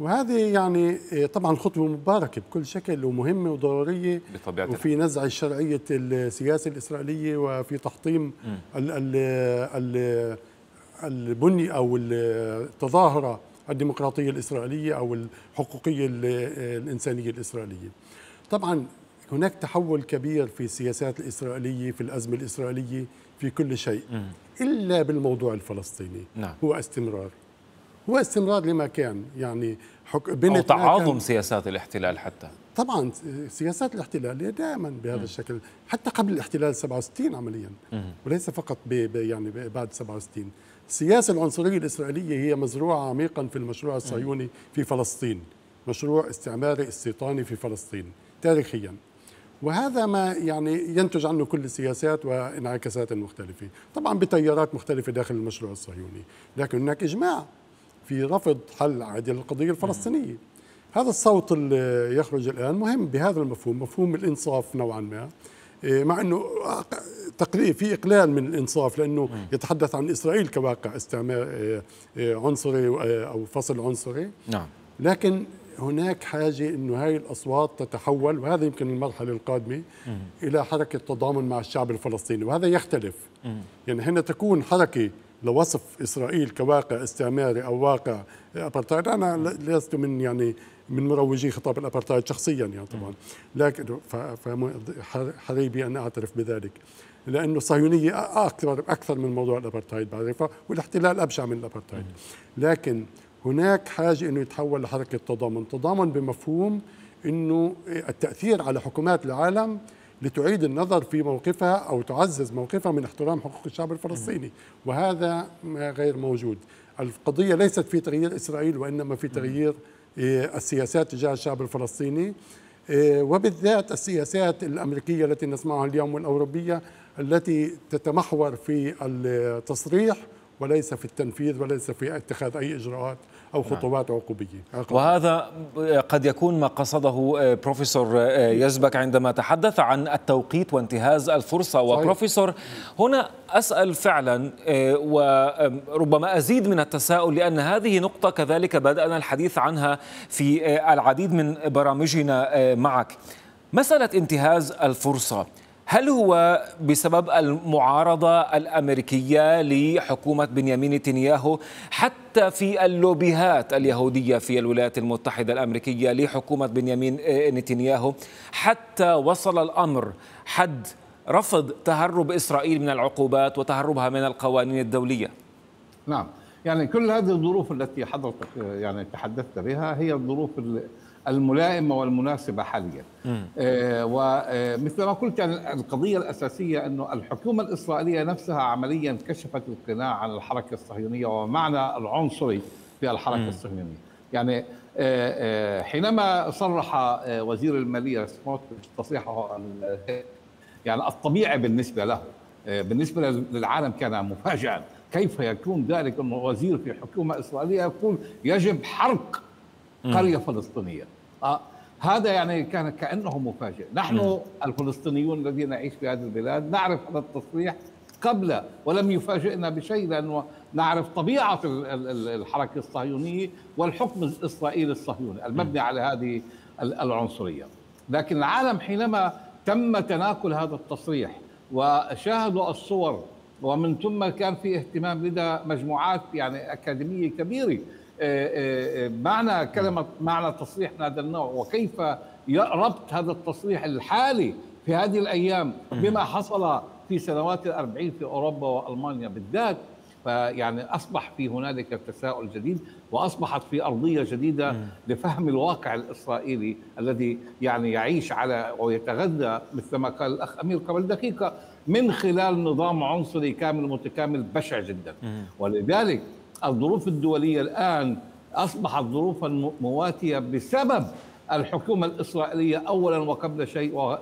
وهذه يعني إيه، طبعا خطوه مباركه بكل شكل ومهمه وضروريه بطبيعتها وفي نزع الشرعيه السياسه الاسرائيليه وفي تحطيم الـ الـ الـ البني او التظاهره الديمقراطيه الاسرائيليه او الحقوقيه الانسانيه الاسرائيليه. طبعا هناك تحول كبير في السياسات الاسرائيليه في الازمه الاسرائيليه في كل شيء الا بالموضوع الفلسطيني نعم. هو استمرار هو استمرار لما كان يعني حك... بنت أو تعاظم كان... سياسات الاحتلال حتى طبعا سياسات الاحتلال هي دائما بهذا م. الشكل حتى قبل الاحتلال 67 عمليا م. وليس فقط ب... ب... يعني بعد 67 السياسة العنصرية الإسرائيلية هي مزروعة عميقا في المشروع الصهيوني في فلسطين مشروع استعماري استيطاني في فلسطين تاريخيا وهذا ما يعني ينتج عنه كل السياسات وانعكاسات المختلفة طبعا بتيارات مختلفة داخل المشروع الصهيوني لكن هناك إجماع في رفض حل عادل للقضية الفلسطينية نعم. هذا الصوت اللي يخرج الآن مهم بهذا المفهوم مفهوم الإنصاف نوعا ما إيه، مع أنه تقليل في إقلال من الإنصاف لأنه نعم. يتحدث عن إسرائيل كواقع استعمار إيه، إيه، عنصري أو فصل عنصري نعم لكن هناك حاجة أنه هاي الأصوات تتحول وهذا يمكن المرحلة القادمة إلى حركة تضامن مع الشعب الفلسطيني وهذا يختلف يعني هنا تكون حركة لوصف إسرائيل كواقع استعماري أو واقع أبرتايد أنا لست من يعني من مروجي خطاب الأبرتايد شخصيا يعني طبعا لكن حريبي أن أعترف بذلك لانه الصهيونيه اكثر اكثر من موضوع الابرتايد بعرفها والاحتلال ابشع من الابرتايد لكن هناك حاجه انه يتحول لحركه تضامن تضامن بمفهوم انه التاثير على حكومات العالم لتعيد النظر في موقفها أو تعزز موقفها من احترام حقوق الشعب الفلسطيني وهذا غير موجود القضية ليست في تغيير إسرائيل وإنما في تغيير إيه، السياسات تجاه الشعب الفلسطيني إيه، وبالذات السياسات الأمريكية التي نسمعها اليوم والأوروبية التي تتمحور في التصريح وليس في التنفيذ وليس في اتخاذ أي إجراءات أو نعم. خطوات عقوبية وهذا قد يكون ما قصده آه، بروفيسور آه، يزبك عندما تحدث عن التوقيت وانتهاز الفرصة وبروفيسور هنا أسأل فعلا آه، وربما أزيد من التساؤل لأن هذه نقطة كذلك بدأنا الحديث عنها في العديد من برامجنا معك مسألة انتهاز الفرصة هل هو بسبب المعارضة الأمريكية لحكومة بنيامين نتنياهو حتى في اللوبيهات اليهودية في الولايات المتحدة الأمريكية لحكومة بنيامين آه، نتنياهو حتى وصل الأمر حد رفض تهرب إسرائيل من العقوبات وتهربها من القوانين الدولية نعم يعني كل هذه الظروف التي حضرتك آه، يعني تحدثت بها هي الظروف اللي الملائمة والمناسبة حاليا آه ومثل آه، ما قلت يعني القضية الأساسية أن الحكومة الإسرائيلية نفسها عمليا كشفت القناع عن الحركة الصهيونية ومعنى العنصري في الحركة مم. الصهيونية يعني آه، آه، حينما صرح وزير الماليه سموتريتش تصريحه يعني الطبيعي بالنسبه له بالنسبه للعالم كان مفاجئا كيف يكون ذلك انه وزير في حكومه اسرائيليه يقول يجب حرق قريه فلسطينيه آه هذا يعني كان كانه مفاجئ، نحن م. الفلسطينيون الذين نعيش في هذه البلاد نعرف هذا التصريح قبل ولم يفاجئنا بشيء لانه نعرف طبيعه الحركه الصهيونيه والحكم الاسرائيلي الصهيوني المبني على هذه العنصريه، لكن العالم حينما تم تناكل هذا التصريح وشاهدوا الصور ومن ثم كان في اهتمام لدى مجموعات يعني اكاديميه كبيره آه، آه، آه، معنى كلمة معنى تصريح من هذا النوع وكيف ربط هذا التصريح الحالي في هذه الأيام بما حصل في سنوات الأربعين في أوروبا وألمانيا بالذات فيعني أصبح في هنالك تساؤل جديد وأصبحت في أرضية جديدة لفهم الواقع الإسرائيلي الذي يعني يعيش على ويتغذى مثل ما قال الأخ أمير قبل دقيقة من خلال نظام عنصري كامل متكامل بشع جدا ولذلك الظروف الدولية الآن أصبحت ظروفا مواتية بسبب الحكومة الإسرائيلية أولا وقبل شيء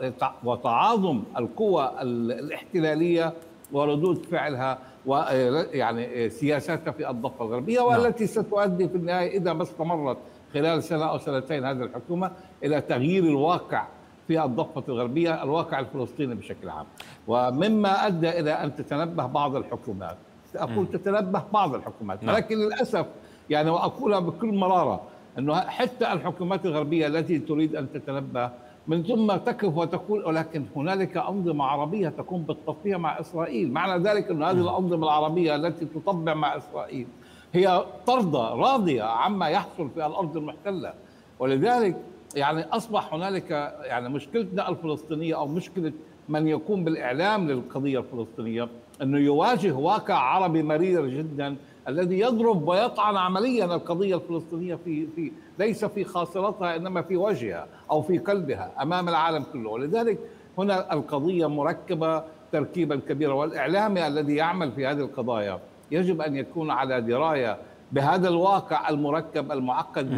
وتعاظم القوى الاحتلالية وردود فعلها ويعني سياساتها في الضفة الغربية نعم. والتي ستؤدي في النهاية إذا ما استمرت خلال سنة أو سنتين هذه الحكومة إلى تغيير الواقع في الضفة الغربية الواقع الفلسطيني بشكل عام ومما أدى إلى أن تتنبه بعض الحكومات اقول تتنبه بعض الحكومات نعم. لكن للاسف يعني واقولها بكل مراره انه حتى الحكومات الغربيه التي تريد ان تتنبه من ثم تقف وتقول ولكن هنالك انظمه عربيه تقوم بالتطبيع مع اسرائيل، معنى ذلك ان هذه نعم. الانظمه العربيه التي تطبع مع اسرائيل هي ترضى راضيه عما يحصل في الارض المحتله، ولذلك يعني اصبح هنالك يعني مشكلتنا الفلسطينيه او مشكله من يقوم بالاعلام للقضيه الفلسطينيه انه يواجه واقع عربي مرير جدا الذي يضرب ويطعن عمليا القضيه الفلسطينيه في في ليس في خاصرتها انما في وجهها او في قلبها امام العالم كله ولذلك هنا القضيه مركبه تركيبا كبيرا والاعلامي الذي يعمل في هذه القضايا يجب ان يكون على درايه بهذا الواقع المركب المعقد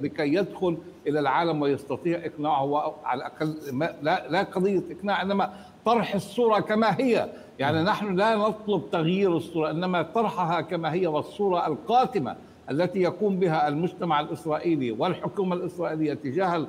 لكي يدخل الى العالم ويستطيع اقناعه على الاقل لا لا قضيه اقناع انما طرح الصوره كما هي يعني نحن لا نطلب تغيير الصوره انما طرحها كما هي والصوره القاتمه التي يقوم بها المجتمع الاسرائيلي والحكومه الاسرائيليه تجاه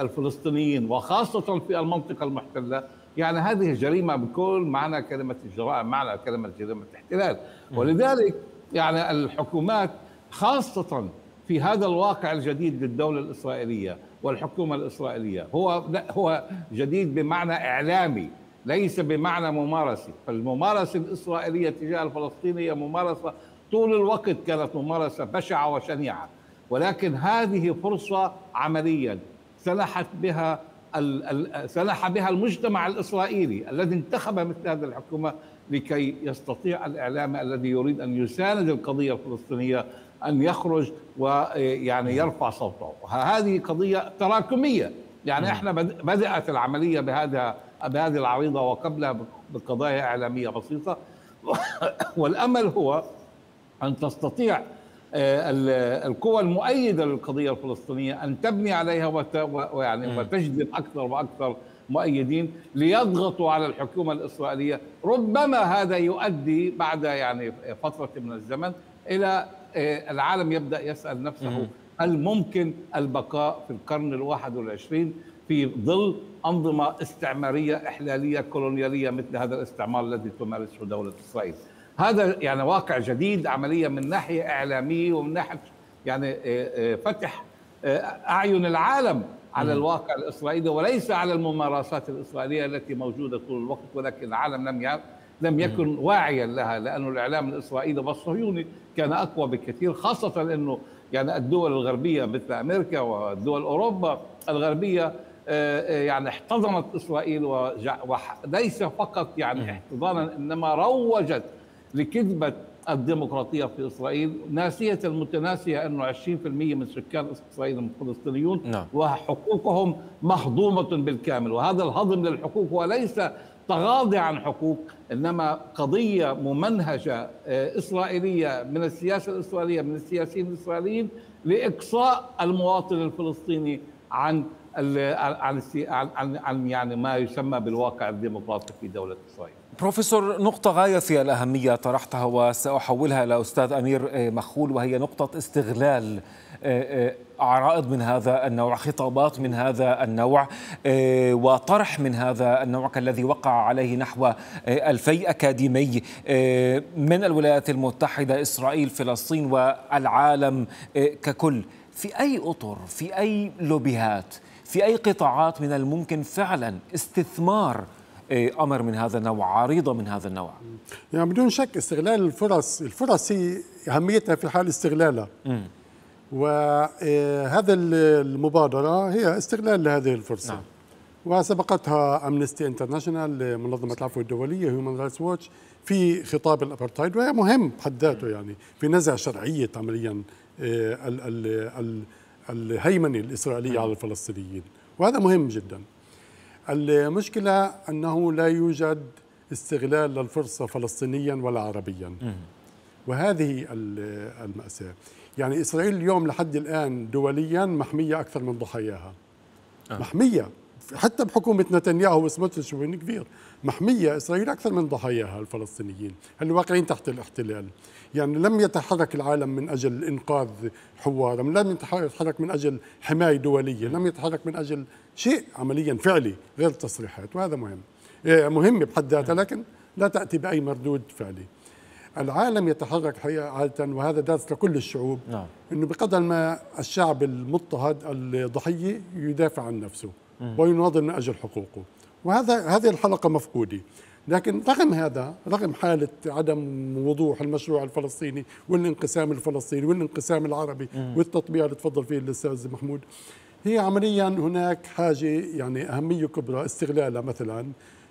الفلسطينيين وخاصه في المنطقه المحتله يعني هذه جريمه بكل معنى كلمه الجرائم معنى كلمه جريمه الاحتلال ولذلك يعني الحكومات خاصة في هذا الواقع الجديد للدولة الإسرائيلية والحكومة الإسرائيلية هو هو جديد بمعنى إعلامي ليس بمعنى ممارسي فالممارسة الإسرائيلية تجاه الفلسطينية ممارسة طول الوقت كانت ممارسة بشعة وشنيعة ولكن هذه فرصة عمليا سنحت بها سنح بها المجتمع الإسرائيلي الذي انتخب مثل هذه الحكومة لكي يستطيع الإعلام الذي يريد أن يساند القضية الفلسطينية أن يخرج ويعني يرفع صوته هذه قضية تراكمية يعني احنا بدأت العملية بهذا بهذه العريضة وقبلها بقضايا إعلامية بسيطة والأمل هو أن تستطيع آه، القوى المؤيدة للقضية الفلسطينية أن تبني عليها ويعني وتجذب أكثر وأكثر مؤيدين ليضغطوا على الحكومة الإسرائيلية ربما هذا يؤدي بعد يعني فترة من الزمن إلى آه، العالم يبدأ يسأل نفسه هل ممكن البقاء في القرن الواحد والعشرين في ظل أنظمة استعمارية إحلالية كولونيالية مثل هذا الاستعمار الذي تمارسه دولة إسرائيل هذا يعني واقع جديد عملية من ناحية إعلامية ومن ناحية يعني آه، آه، فتح أعين العالم على الواقع الاسرائيلي وليس على الممارسات الاسرائيليه التي موجوده طول الوقت ولكن العالم لم يعرف لم يكن واعيا لها لأن الإعلام الإسرائيلي والصهيوني كان أقوى بكثير خاصة أنه يعني الدول الغربية مثل أمريكا ودول أوروبا الغربية آه، آه، يعني احتضنت إسرائيل وليس فقط يعني احتضانا إنما روجت لكذبة الديمقراطيه في اسرائيل ناسيه المتناسيه انه 20% من سكان اسرائيل فلسطينيون نعم. وحقوقهم مهضومه بالكامل وهذا الهضم للحقوق هو ليس تغاضي عن حقوق انما قضيه ممنهجه آه، اسرائيليه من السياسه الاسرائيليه من السياسيين الاسرائيليين لاقصاء المواطن الفلسطيني عن عن عن يعني ما يسمى بالواقع الديمقراطي في دوله اسرائيل بروفيسور نقطة غاية في الأهمية طرحتها وسأحولها إلى أستاذ أمير آه، مخول وهي نقطة استغلال آه، آه، عرائض من هذا النوع خطابات من هذا النوع وطرح من هذا النوع كالذي وقع عليه نحو ألفي أكاديمي من الولايات المتحدة إسرائيل فلسطين والعالم ككل في أي أطر في أي لوبيهات في أي قطاعات من الممكن فعلا استثمار إيه، امر من هذا النوع عريضه من هذا النوع يعني بدون شك استغلال الفرص الفرص هي اهميتها في حال استغلالها م. وهذا إيه، المبادره هي استغلال لهذه الفرصه نعم. وسبقتها امنستي انترناشونال منظمه العفو الدوليه هيومن رايتس ووتش في خطاب الابرتايد وهي مهم بحد ذاته يعني في نزع شرعيه عمليا إيه، الهيمنه الاسرائيليه على الفلسطينيين وهذا مهم جدا المشكلة أنه لا يوجد استغلال للفرصة فلسطينيا ولا عربيا وهذه المأساة يعني إسرائيل اليوم لحد الآن دوليا محمية أكثر من ضحاياها آه. محمية حتى بحكومه نتنياهو وسموتريتش وبن محميه اسرائيل اكثر من ضحاياها الفلسطينيين اللي واقعين تحت الاحتلال يعني لم يتحرك العالم من اجل انقاذ حوار لم يتحرك من اجل حمايه دوليه لم يتحرك من اجل شيء عمليا فعلي غير التصريحات وهذا مهم إيه، مهم بحد ذاته نعم. لكن لا تاتي باي مردود فعلي العالم يتحرك حقيقة عادة وهذا درس لكل الشعوب نعم. أنه بقدر ما الشعب المضطهد الضحية يدافع عن نفسه ويناضل من اجل حقوقه وهذا هذه الحلقه مفقوده لكن رغم هذا رغم حالة عدم وضوح المشروع الفلسطيني والانقسام الفلسطيني والانقسام العربي والتطبيع اللي تفضل فيه الأستاذ محمود هي عمليا هناك حاجة يعني أهمية كبرى استغلالها مثلا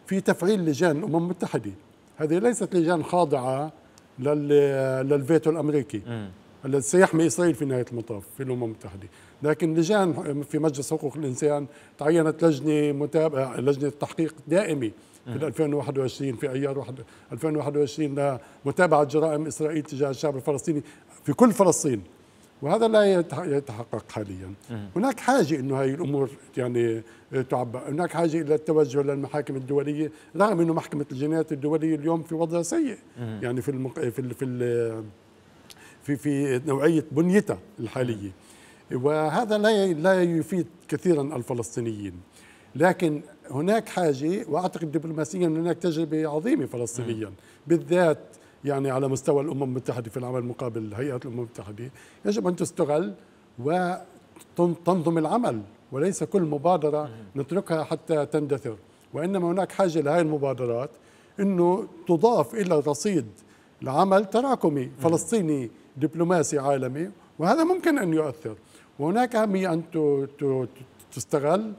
في تفعيل لجان الأمم المتحدة هذه ليست لجان خاضعة للفيتو الأمريكي الذي سيحمي إسرائيل في نهاية المطاف في الأمم المتحدة لكن لجان في مجلس حقوق الانسان تعينت لجنه متابعه لجنه تحقيق دائمه في 2021 في ايار 2021 لمتابعه جرائم اسرائيل تجاه الشعب الفلسطيني في كل فلسطين وهذا لا يتحقق حاليا هناك حاجه انه هذه الامور يعني تعبى هناك حاجه الى التوجه للمحاكم الدوليه رغم انه محكمه الجنايات الدوليه اليوم في وضع سيء يعني في المق... في في في نوعيه بنيتها الحاليه وهذا لا لا يفيد كثيرا الفلسطينيين لكن هناك حاجه واعتقد دبلوماسيا هناك تجربه عظيمه فلسطينيا بالذات يعني على مستوى الامم المتحده في العمل مقابل هيئه الامم المتحده يجب ان تستغل وتنظم العمل وليس كل مبادره نتركها حتى تندثر وانما هناك حاجه لهذه المبادرات انه تضاف الى رصيد العمل تراكمي فلسطيني دبلوماسي عالمي وهذا ممكن ان يؤثر وهناك أهمية أن تستغل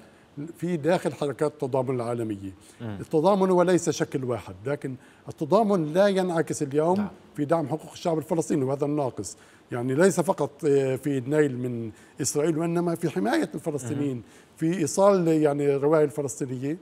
في داخل حركات التضامن العالمية التضامن هو ليس شكل واحد لكن التضامن لا ينعكس اليوم نعم. في دعم حقوق الشعب الفلسطيني وهذا الناقص يعني ليس فقط آه، في النيل من إسرائيل وإنما في حماية الفلسطينيين في إيصال يعني الرواية الفلسطينية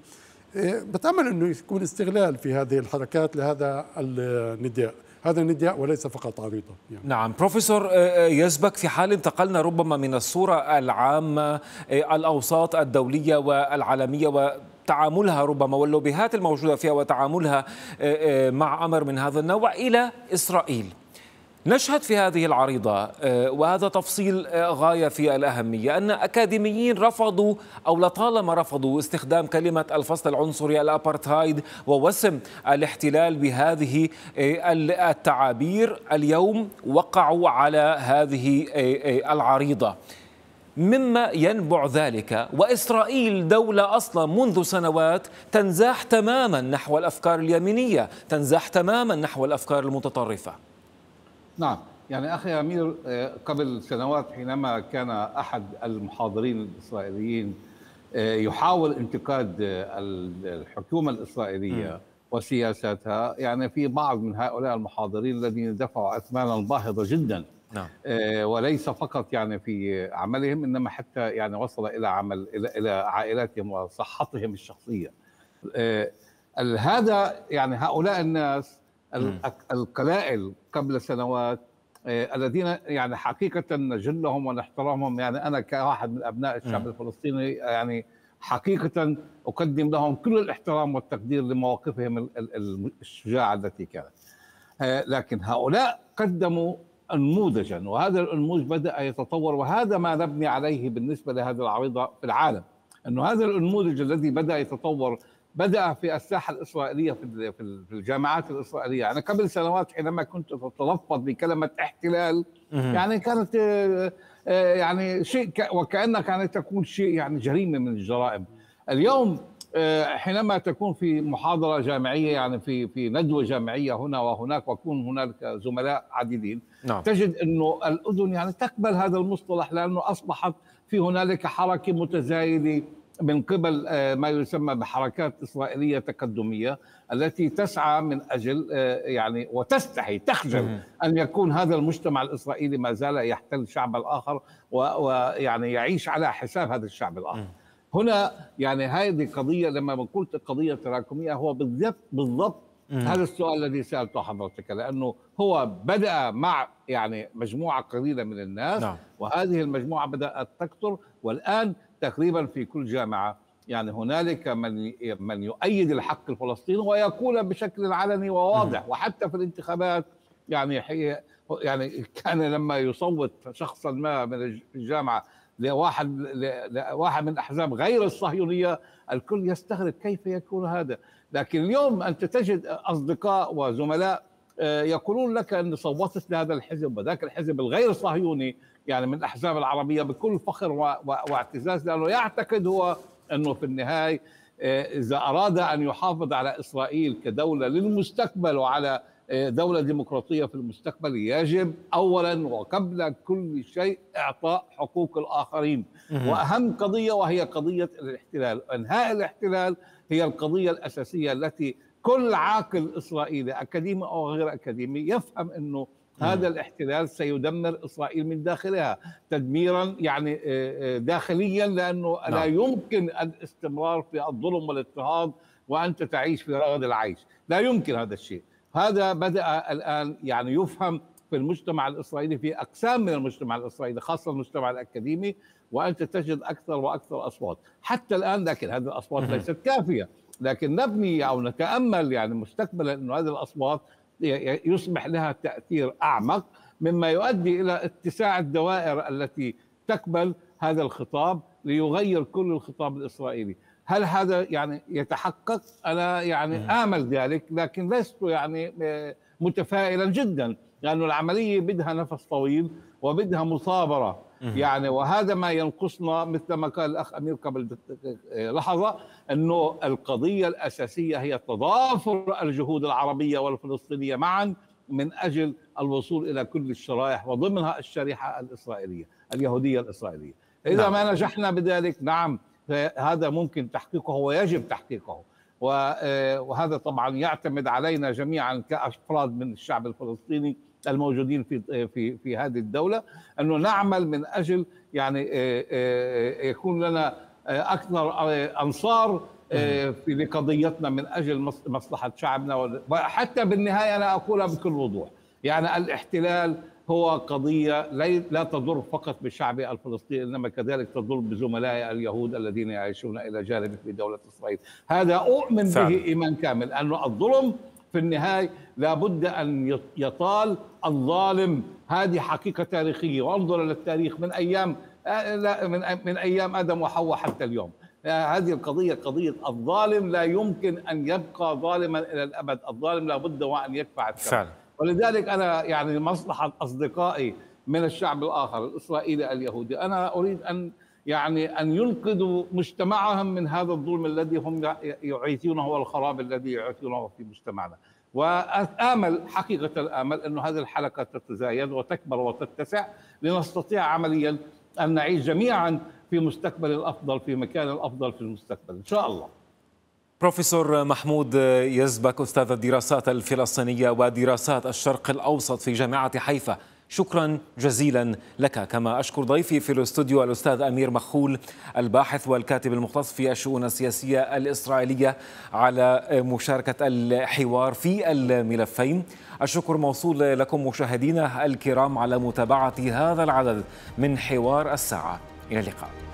آه، بتأمل أنه يكون استغلال في هذه الحركات لهذا النداء هذا نداء وليس فقط عريضة يعني. نعم بروفيسور آه، آه، يزبك في حال انتقلنا ربما من الصورة العامة آه، الأوساط الدولية والعالمية و تعاملها ربما واللوبيهات الموجودة فيها وتعاملها مع أمر من هذا النوع إلى إسرائيل نشهد في هذه العريضة آه، وهذا تفصيل آه، غاية في الأهمية أن أكاديميين رفضوا أو لطالما رفضوا استخدام كلمة الفصل العنصري الأبرتهايد ووسم الاحتلال بهذه آه، التعابير اليوم وقعوا على هذه العريضة مما ينبع ذلك واسرائيل دوله اصلا منذ سنوات تنزاح تماما نحو الافكار اليمينيه، تنزاح تماما نحو الافكار المتطرفه. نعم يعني أخي أمير آه، قبل سنوات حينما كان أحد المحاضرين الإسرائيليين آه، يحاول انتقاد آه، الحكومة الإسرائيلية م. وسياساتها يعني في بعض من هؤلاء المحاضرين الذين دفعوا أثمانا باهظة جدا نعم. وليس فقط يعني في عملهم انما حتى يعني وصل الى عمل الى عائلاتهم وصحتهم الشخصيه. هذا يعني هؤلاء الناس القلائل قبل سنوات آه، الذين يعني حقيقة نجلهم ونحترمهم يعني أنا كواحد من أبناء الشعب الفلسطيني يعني حقيقة أقدم لهم كل الاحترام والتقدير لمواقفهم الشجاعة التي كانت آه، لكن هؤلاء قدموا انموذجا وهذا الانموذج بدأ يتطور وهذا ما نبني عليه بالنسبة لهذه العريضة في العالم أنه هذا الانموذج الذي بدأ يتطور بدأ في الساحة الإسرائيلية في في الجامعات الإسرائيلية يعني قبل سنوات حينما كنت أتلفظ بكلمة احتلال يعني كانت آه، آه، يعني شيء وكأنها كانت تكون شيء يعني جريمة من الجرائم اليوم آه، حينما تكون في محاضرة جامعية يعني في في ندوة جامعية هنا وهناك ويكون هنالك زملاء عديدين نعم. تجد أنه الأذن يعني تقبل هذا المصطلح لأنه أصبحت في هنالك حركة متزايدة من قبل آه، ما يسمى بحركات إسرائيلية تقدمية التي تسعى من أجل آه، يعني وتستحي تخجل أن يكون هذا المجتمع الإسرائيلي ما زال يحتل شعب الآخر ويعني يعيش على حساب هذا الشعب الآخر هنا يعني هذه قضية لما قلت قضية تراكمية هو بالضبط بالضبط هذا السؤال الذي سألته حضرتك لأنه هو بدأ مع يعني مجموعة قليلة من الناس نعم. وهذه المجموعة بدأت تكثر والآن تقريبا في كل جامعه يعني هنالك من من يؤيد الحق الفلسطيني ويقول بشكل علني وواضح وحتى في الانتخابات يعني يعني كان لما يصوت شخصا ما من الجامعه لواحد لواحد من الاحزاب غير الصهيونيه الكل يستغرب كيف يكون هذا لكن اليوم انت تجد اصدقاء وزملاء آه، يقولون لك ان صوتت لهذا الحزب وذاك الحزب الغير صهيوني يعني من الاحزاب العربيه بكل فخر واعتزاز لانه يعتقد هو انه في النهايه آه، اذا اراد ان يحافظ على اسرائيل كدوله للمستقبل وعلى آه، دوله ديمقراطيه في المستقبل يجب اولا وقبل كل شيء اعطاء حقوق الاخرين واهم قضيه وهي قضيه الاحتلال انهاء الاحتلال هي القضيه الاساسيه التي كل عاقل إسرائيلي أكاديمي أو غير أكاديمي يفهم أنه هذا الاحتلال سيدمر إسرائيل من داخلها تدميرا يعني آه، آه، داخليا لأنه لا نعم. يمكن الاستمرار في الظلم والاضطهاد وأنت تعيش في رغد العيش لا يمكن هذا الشيء هذا بدأ الآن يعني يفهم في المجتمع الإسرائيلي في أقسام من المجتمع الإسرائيلي خاصة المجتمع الأكاديمي وأنت تجد أكثر وأكثر أصوات حتى الآن لكن هذه الأصوات ليست كافية لكن نبني او نتامل يعني مستقبلا انه هذه الاصوات يصبح لها تاثير اعمق مما يؤدي الى اتساع الدوائر التي تقبل هذا الخطاب ليغير كل الخطاب الاسرائيلي هل هذا يعني يتحقق انا يعني امل ذلك لكن لست يعني آه، متفائلا جدا لانه العمليه بدها نفس طويل وبدها مثابره يعني وهذا ما ينقصنا مثل ما قال الاخ امير قبل اه، لحظه انه القضيه الاساسيه هي تضافر الجهود العربيه والفلسطينيه معا من اجل الوصول الى كل الشرائح وضمنها الشريحه الاسرائيليه اليهوديه الاسرائيليه اذا نعم. ما نجحنا بذلك نعم هذا ممكن تحقيقه ويجب تحقيقه اه، وهذا طبعا يعتمد علينا جميعا كافراد من الشعب الفلسطيني الموجودين في في في هذه الدوله انه نعمل من اجل يعني آه، آه، آه، يكون لنا اكثر انصار في لقضيتنا من اجل مصلحه شعبنا وحتى بالنهايه انا اقولها بكل وضوح يعني الاحتلال هو قضية لا تضر فقط بالشعب الفلسطيني إنما كذلك تضر بزملائي اليهود الذين يعيشون إلى جانب في دولة إسرائيل هذا أؤمن فعلا. به إيمان كامل أن الظلم في النهاية لابد أن يطال الظالم هذه حقيقة تاريخية وانظر إلى التاريخ من أيام آه، من من أيام آدم وحواء حتى اليوم آه، هذه القضية قضية الظالم لا يمكن أن يبقى ظالما إلى الأبد الظالم لابد وأن يدفع الثمن ولذلك أنا يعني مصلحة أصدقائي من الشعب الآخر الإسرائيلي اليهودي أنا أريد أن يعني أن ينقذوا مجتمعهم من هذا الظلم الذي هم يعيثونه والخراب الذي يعيثونه في مجتمعنا وآمل حقيقة الآمل أن هذه الحلقة تتزايد وتكبر وتتسع لنستطيع عمليا أن نعيش جميعا في مستقبل أفضل في مكان أفضل في المستقبل إن شاء الله بروفيسور محمود يزبك أستاذ الدراسات الفلسطينية ودراسات الشرق الأوسط في جامعة حيفا شكرا جزيلا لك كما أشكر ضيفي في الاستوديو الأستاذ أمير مخول الباحث والكاتب المختص في الشؤون السياسية الإسرائيلية على مشاركة الحوار في الملفين الشكر موصول لكم مشاهدينا الكرام على متابعة هذا العدد من حوار الساعة إلى اللقاء